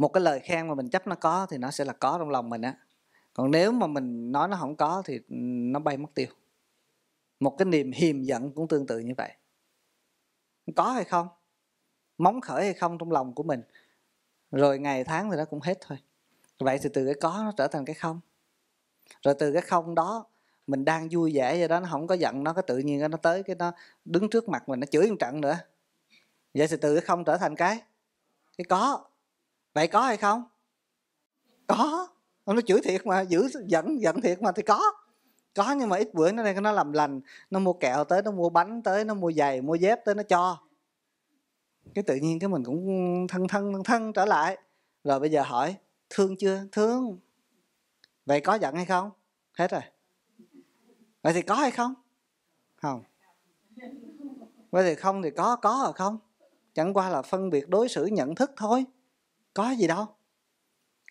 một cái lời khen mà mình chấp nó có thì nó sẽ là có trong lòng mình á còn nếu mà mình nói nó không có thì ừ, nó bay mất tiêu một cái niềm hiềm giận cũng tương tự như vậy có hay không móng khởi hay không trong lòng của mình rồi ngày tháng thì nó cũng hết thôi vậy thì từ cái có nó trở thành cái không rồi từ cái không đó mình đang vui vẻ vậy đó nó không có giận nó cái tự nhiên nó tới cái nó đứng trước mặt mình nó chửi một trận nữa vậy thì từ cái không trở thành cái cái có vậy có hay không có nó chửi thiệt mà giữ giận giận thiệt mà thì có có nhưng mà ít bữa nó đây nó làm lành nó mua kẹo tới nó mua bánh tới nó mua giày mua dép tới nó cho cái tự nhiên cái mình cũng thân thân thân, thân trở lại rồi bây giờ hỏi thương chưa thương vậy có giận hay không hết rồi vậy thì có hay không không vậy thì không thì có có rồi không chẳng qua là phân biệt đối xử nhận thức thôi có gì đâu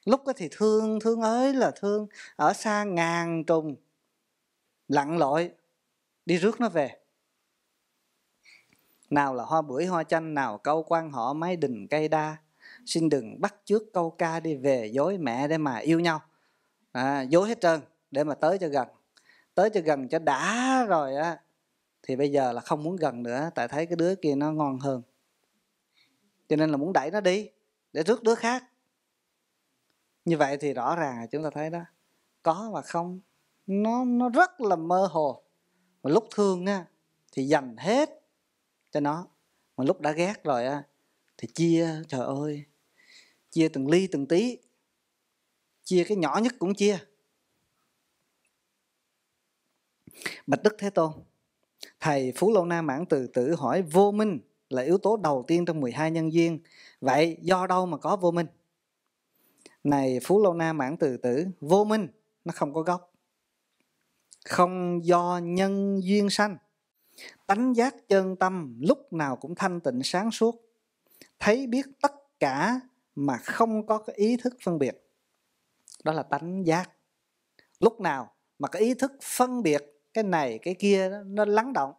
lúc đó thì thương thương ới là thương ở xa ngàn trùng lặn lội đi rước nó về nào là hoa bưởi hoa chanh nào câu quan họ mái đình cây đa xin đừng bắt trước câu ca đi về dối mẹ để mà yêu nhau à, dối hết trơn để mà tới cho gần tới cho gần cho đã rồi á thì bây giờ là không muốn gần nữa tại thấy cái đứa kia nó ngon hơn cho nên là muốn đẩy nó đi để rước đứa khác như vậy thì rõ ràng là chúng ta thấy đó có và không nó nó rất là mơ hồ mà lúc thương á thì dành hết cho nó mà lúc đã ghét rồi á thì chia trời ơi chia từng ly từng tí chia cái nhỏ nhất cũng chia bạch đức thế tôn thầy phú lâu na mãn từ tử hỏi vô minh là yếu tố đầu tiên trong 12 nhân duyên. Vậy do đâu mà có vô minh? Này Phú lâu Na mãn từ tử, vô minh nó không có gốc. Không do nhân duyên sanh. Tánh giác chân tâm lúc nào cũng thanh tịnh sáng suốt. Thấy biết tất cả mà không có cái ý thức phân biệt. Đó là tánh giác. Lúc nào mà cái ý thức phân biệt cái này cái kia nó lắng động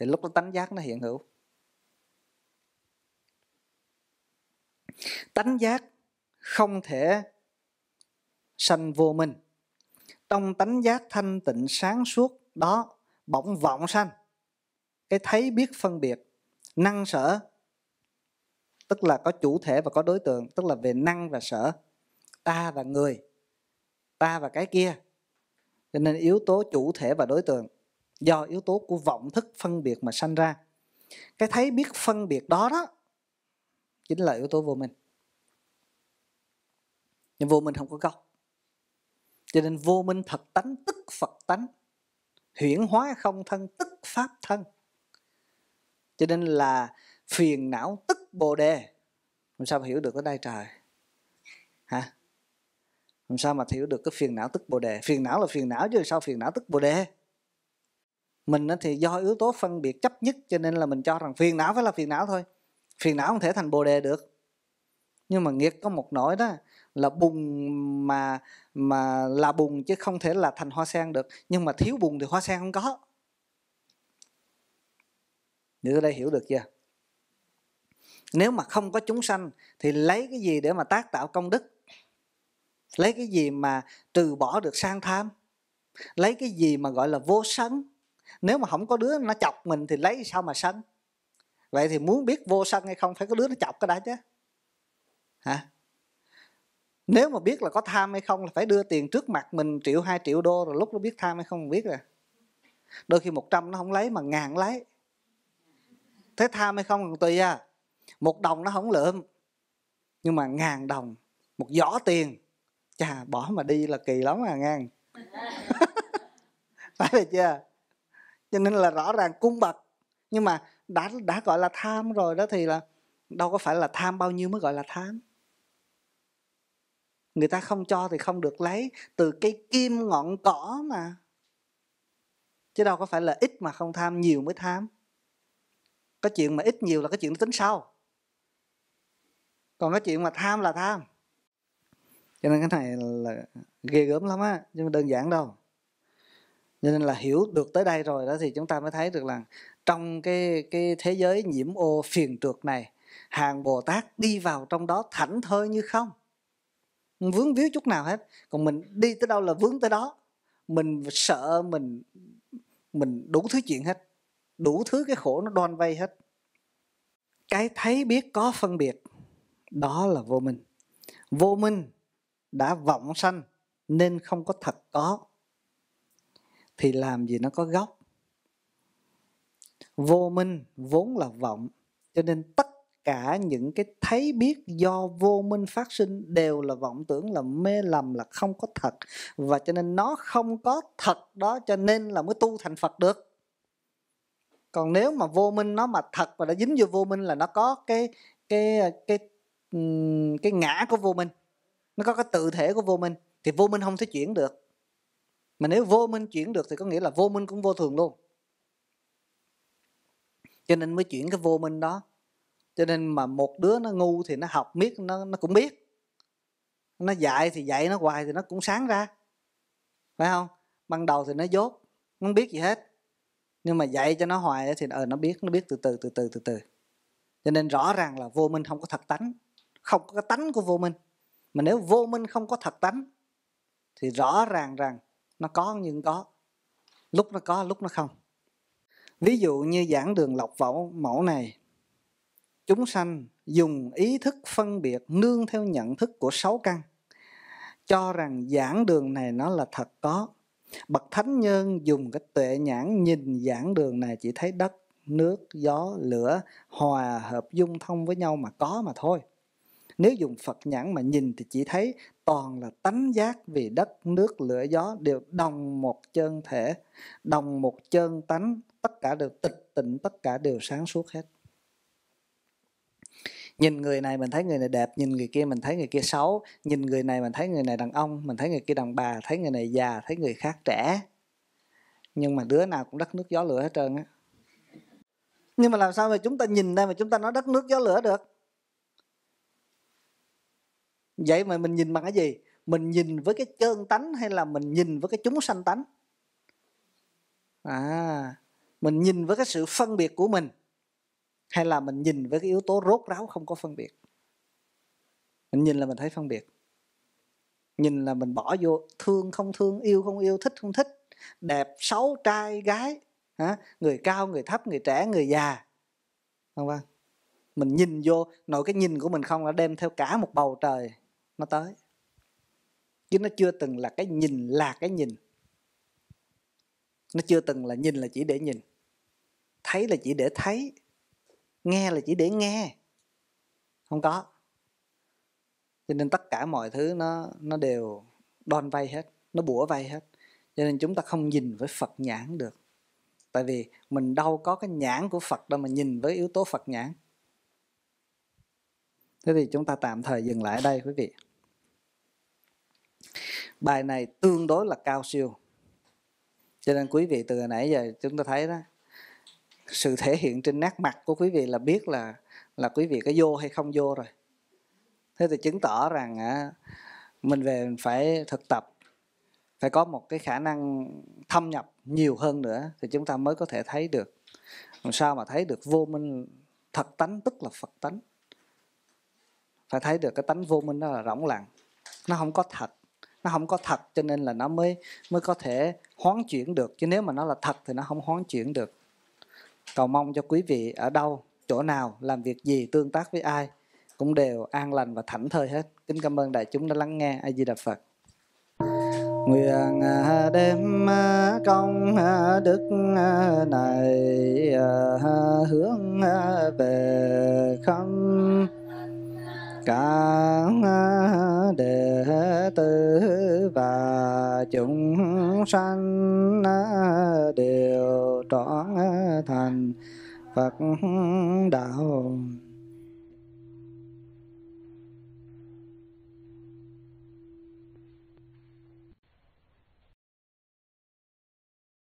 thì lúc đó tánh giác nó hiện hữu tánh giác không thể sanh vô minh trong tánh giác thanh tịnh sáng suốt đó bỗng vọng sanh cái thấy biết phân biệt năng sở tức là có chủ thể và có đối tượng tức là về năng và sở ta và người ta và cái kia cho nên yếu tố chủ thể và đối tượng do yếu tố của vọng thức phân biệt mà sanh ra cái thấy biết phân biệt đó đó chính là yếu tố vô minh nhưng vô minh không có gốc cho nên vô minh thật tánh tức phật tánh huyển hóa không thân tức pháp thân cho nên là phiền não tức bồ đề làm sao mà hiểu được ở đây trời hả làm sao mà hiểu được cái phiền não tức bồ đề phiền não là phiền não chứ sao phiền não tức bồ đề mình thì do yếu tố phân biệt chấp nhất cho nên là mình cho rằng phiền não phải là phiền não thôi phiền não không thể thành bồ đề được nhưng mà nghiệp có một nỗi đó là bùn mà mà là bùn chứ không thể là thành hoa sen được nhưng mà thiếu bùn thì hoa sen không có như đây hiểu được chưa nếu mà không có chúng sanh thì lấy cái gì để mà tác tạo công đức lấy cái gì mà trừ bỏ được sang tham lấy cái gì mà gọi là vô sân nếu mà không có đứa nó chọc mình thì lấy sao mà sân vậy thì muốn biết vô sân hay không phải có đứa nó chọc cái đã chứ hả nếu mà biết là có tham hay không là phải đưa tiền trước mặt mình triệu hai triệu đô rồi lúc nó biết tham hay không biết rồi đôi khi một trăm nó không lấy mà ngàn lấy thế tham hay không tùy à một đồng nó không lượm nhưng mà ngàn đồng một giỏ tiền chà bỏ mà đi là kỳ lắm à ngang phải được chưa cho nên là rõ ràng cung bậc nhưng mà đã đã gọi là tham rồi đó thì là đâu có phải là tham bao nhiêu mới gọi là tham người ta không cho thì không được lấy từ cây kim ngọn cỏ mà chứ đâu có phải là ít mà không tham nhiều mới tham có chuyện mà ít nhiều là cái chuyện tính sau còn cái chuyện mà tham là tham cho nên cái này là ghê gớm lắm á chứ đơn giản đâu cho nên là hiểu được tới đây rồi đó thì chúng ta mới thấy được là trong cái cái thế giới nhiễm ô phiền trượt này hàng bồ tát đi vào trong đó thảnh thơi như không vướng víu chút nào hết còn mình đi tới đâu là vướng tới đó mình sợ mình mình đủ thứ chuyện hết đủ thứ cái khổ nó đoan vây hết cái thấy biết có phân biệt đó là vô minh vô minh đã vọng sanh nên không có thật có thì làm gì nó có gốc vô minh vốn là vọng cho nên tất cả những cái thấy biết do vô minh phát sinh đều là vọng tưởng là mê lầm là không có thật và cho nên nó không có thật đó cho nên là mới tu thành phật được còn nếu mà vô minh nó mà thật và đã dính vô vô minh là nó có cái cái cái cái ngã của vô minh nó có cái tự thể của vô minh thì vô minh không thể chuyển được mà nếu vô minh chuyển được thì có nghĩa là vô minh cũng vô thường luôn cho nên mới chuyển cái vô minh đó cho nên mà một đứa nó ngu thì nó học biết nó nó cũng biết nó dạy thì dạy nó hoài thì nó cũng sáng ra phải không ban đầu thì nó dốt nó không biết gì hết nhưng mà dạy cho nó hoài thì ờ nó biết nó biết từ từ từ từ từ từ cho nên rõ ràng là vô minh không có thật tánh không có cái tánh của vô minh mà nếu vô minh không có thật tánh thì rõ ràng rằng nó có nhưng có lúc nó có lúc nó không Ví dụ như giảng đường lọc vẫu mẫu này, chúng sanh dùng ý thức phân biệt nương theo nhận thức của sáu căn cho rằng giảng đường này nó là thật có bậc thánh nhân dùng cái tuệ nhãn nhìn giảng đường này chỉ thấy đất nước gió lửa hòa hợp dung thông với nhau mà có mà thôi nếu dùng phật nhãn mà nhìn thì chỉ thấy toàn là tánh giác vì đất nước lửa gió đều đồng một chân thể đồng một chân tánh tất cả đều tịch tịnh tất cả đều sáng suốt hết nhìn người này mình thấy người này đẹp nhìn người kia mình thấy người kia xấu nhìn người này mình thấy người này đàn ông mình thấy người kia đàn bà thấy người này già thấy người khác trẻ nhưng mà đứa nào cũng đất nước gió lửa hết trơn á nhưng mà làm sao mà chúng ta nhìn đây mà chúng ta nói đất nước gió lửa được vậy mà mình nhìn bằng cái gì mình nhìn với cái chân tánh hay là mình nhìn với cái chúng sanh tánh à mình nhìn với cái sự phân biệt của mình hay là mình nhìn với cái yếu tố rốt ráo không có phân biệt mình nhìn là mình thấy phân biệt nhìn là mình bỏ vô thương không thương yêu không yêu thích không thích đẹp xấu trai gái hả? người cao người thấp người trẻ người già không vâng mình nhìn vô nội cái nhìn của mình không là đem theo cả một bầu trời nó tới chứ nó chưa từng là cái nhìn là cái nhìn nó chưa từng là nhìn là chỉ để nhìn thấy là chỉ để thấy nghe là chỉ để nghe không có cho nên tất cả mọi thứ nó nó đều đòn vay hết nó bủa vay hết cho nên chúng ta không nhìn với phật nhãn được tại vì mình đâu có cái nhãn của phật đâu mà nhìn với yếu tố phật nhãn thế thì chúng ta tạm thời dừng lại đây quý vị bài này tương đối là cao siêu cho nên quý vị từ nãy giờ chúng ta thấy đó sự thể hiện trên nét mặt của quý vị là biết là là quý vị có vô hay không vô rồi thế thì chứng tỏ rằng à, mình về phải thực tập phải có một cái khả năng thâm nhập nhiều hơn nữa thì chúng ta mới có thể thấy được làm sao mà thấy được vô minh thật tánh tức là phật tánh phải thấy được cái tánh vô minh đó là rỗng lặng nó không có thật nó không có thật cho nên là nó mới mới có thể hoán chuyển được chứ nếu mà nó là thật thì nó không hoán chuyển được cầu mong cho quý vị ở đâu chỗ nào làm việc gì tương tác với ai cũng đều an lành và thảnh thơi hết kính cảm ơn đại chúng đã lắng nghe a di đà phật nguyện à, đem à, công à, đức này hướng về không cả à, đệ tử và chúng sanh à, đều trọn thành Phật đạo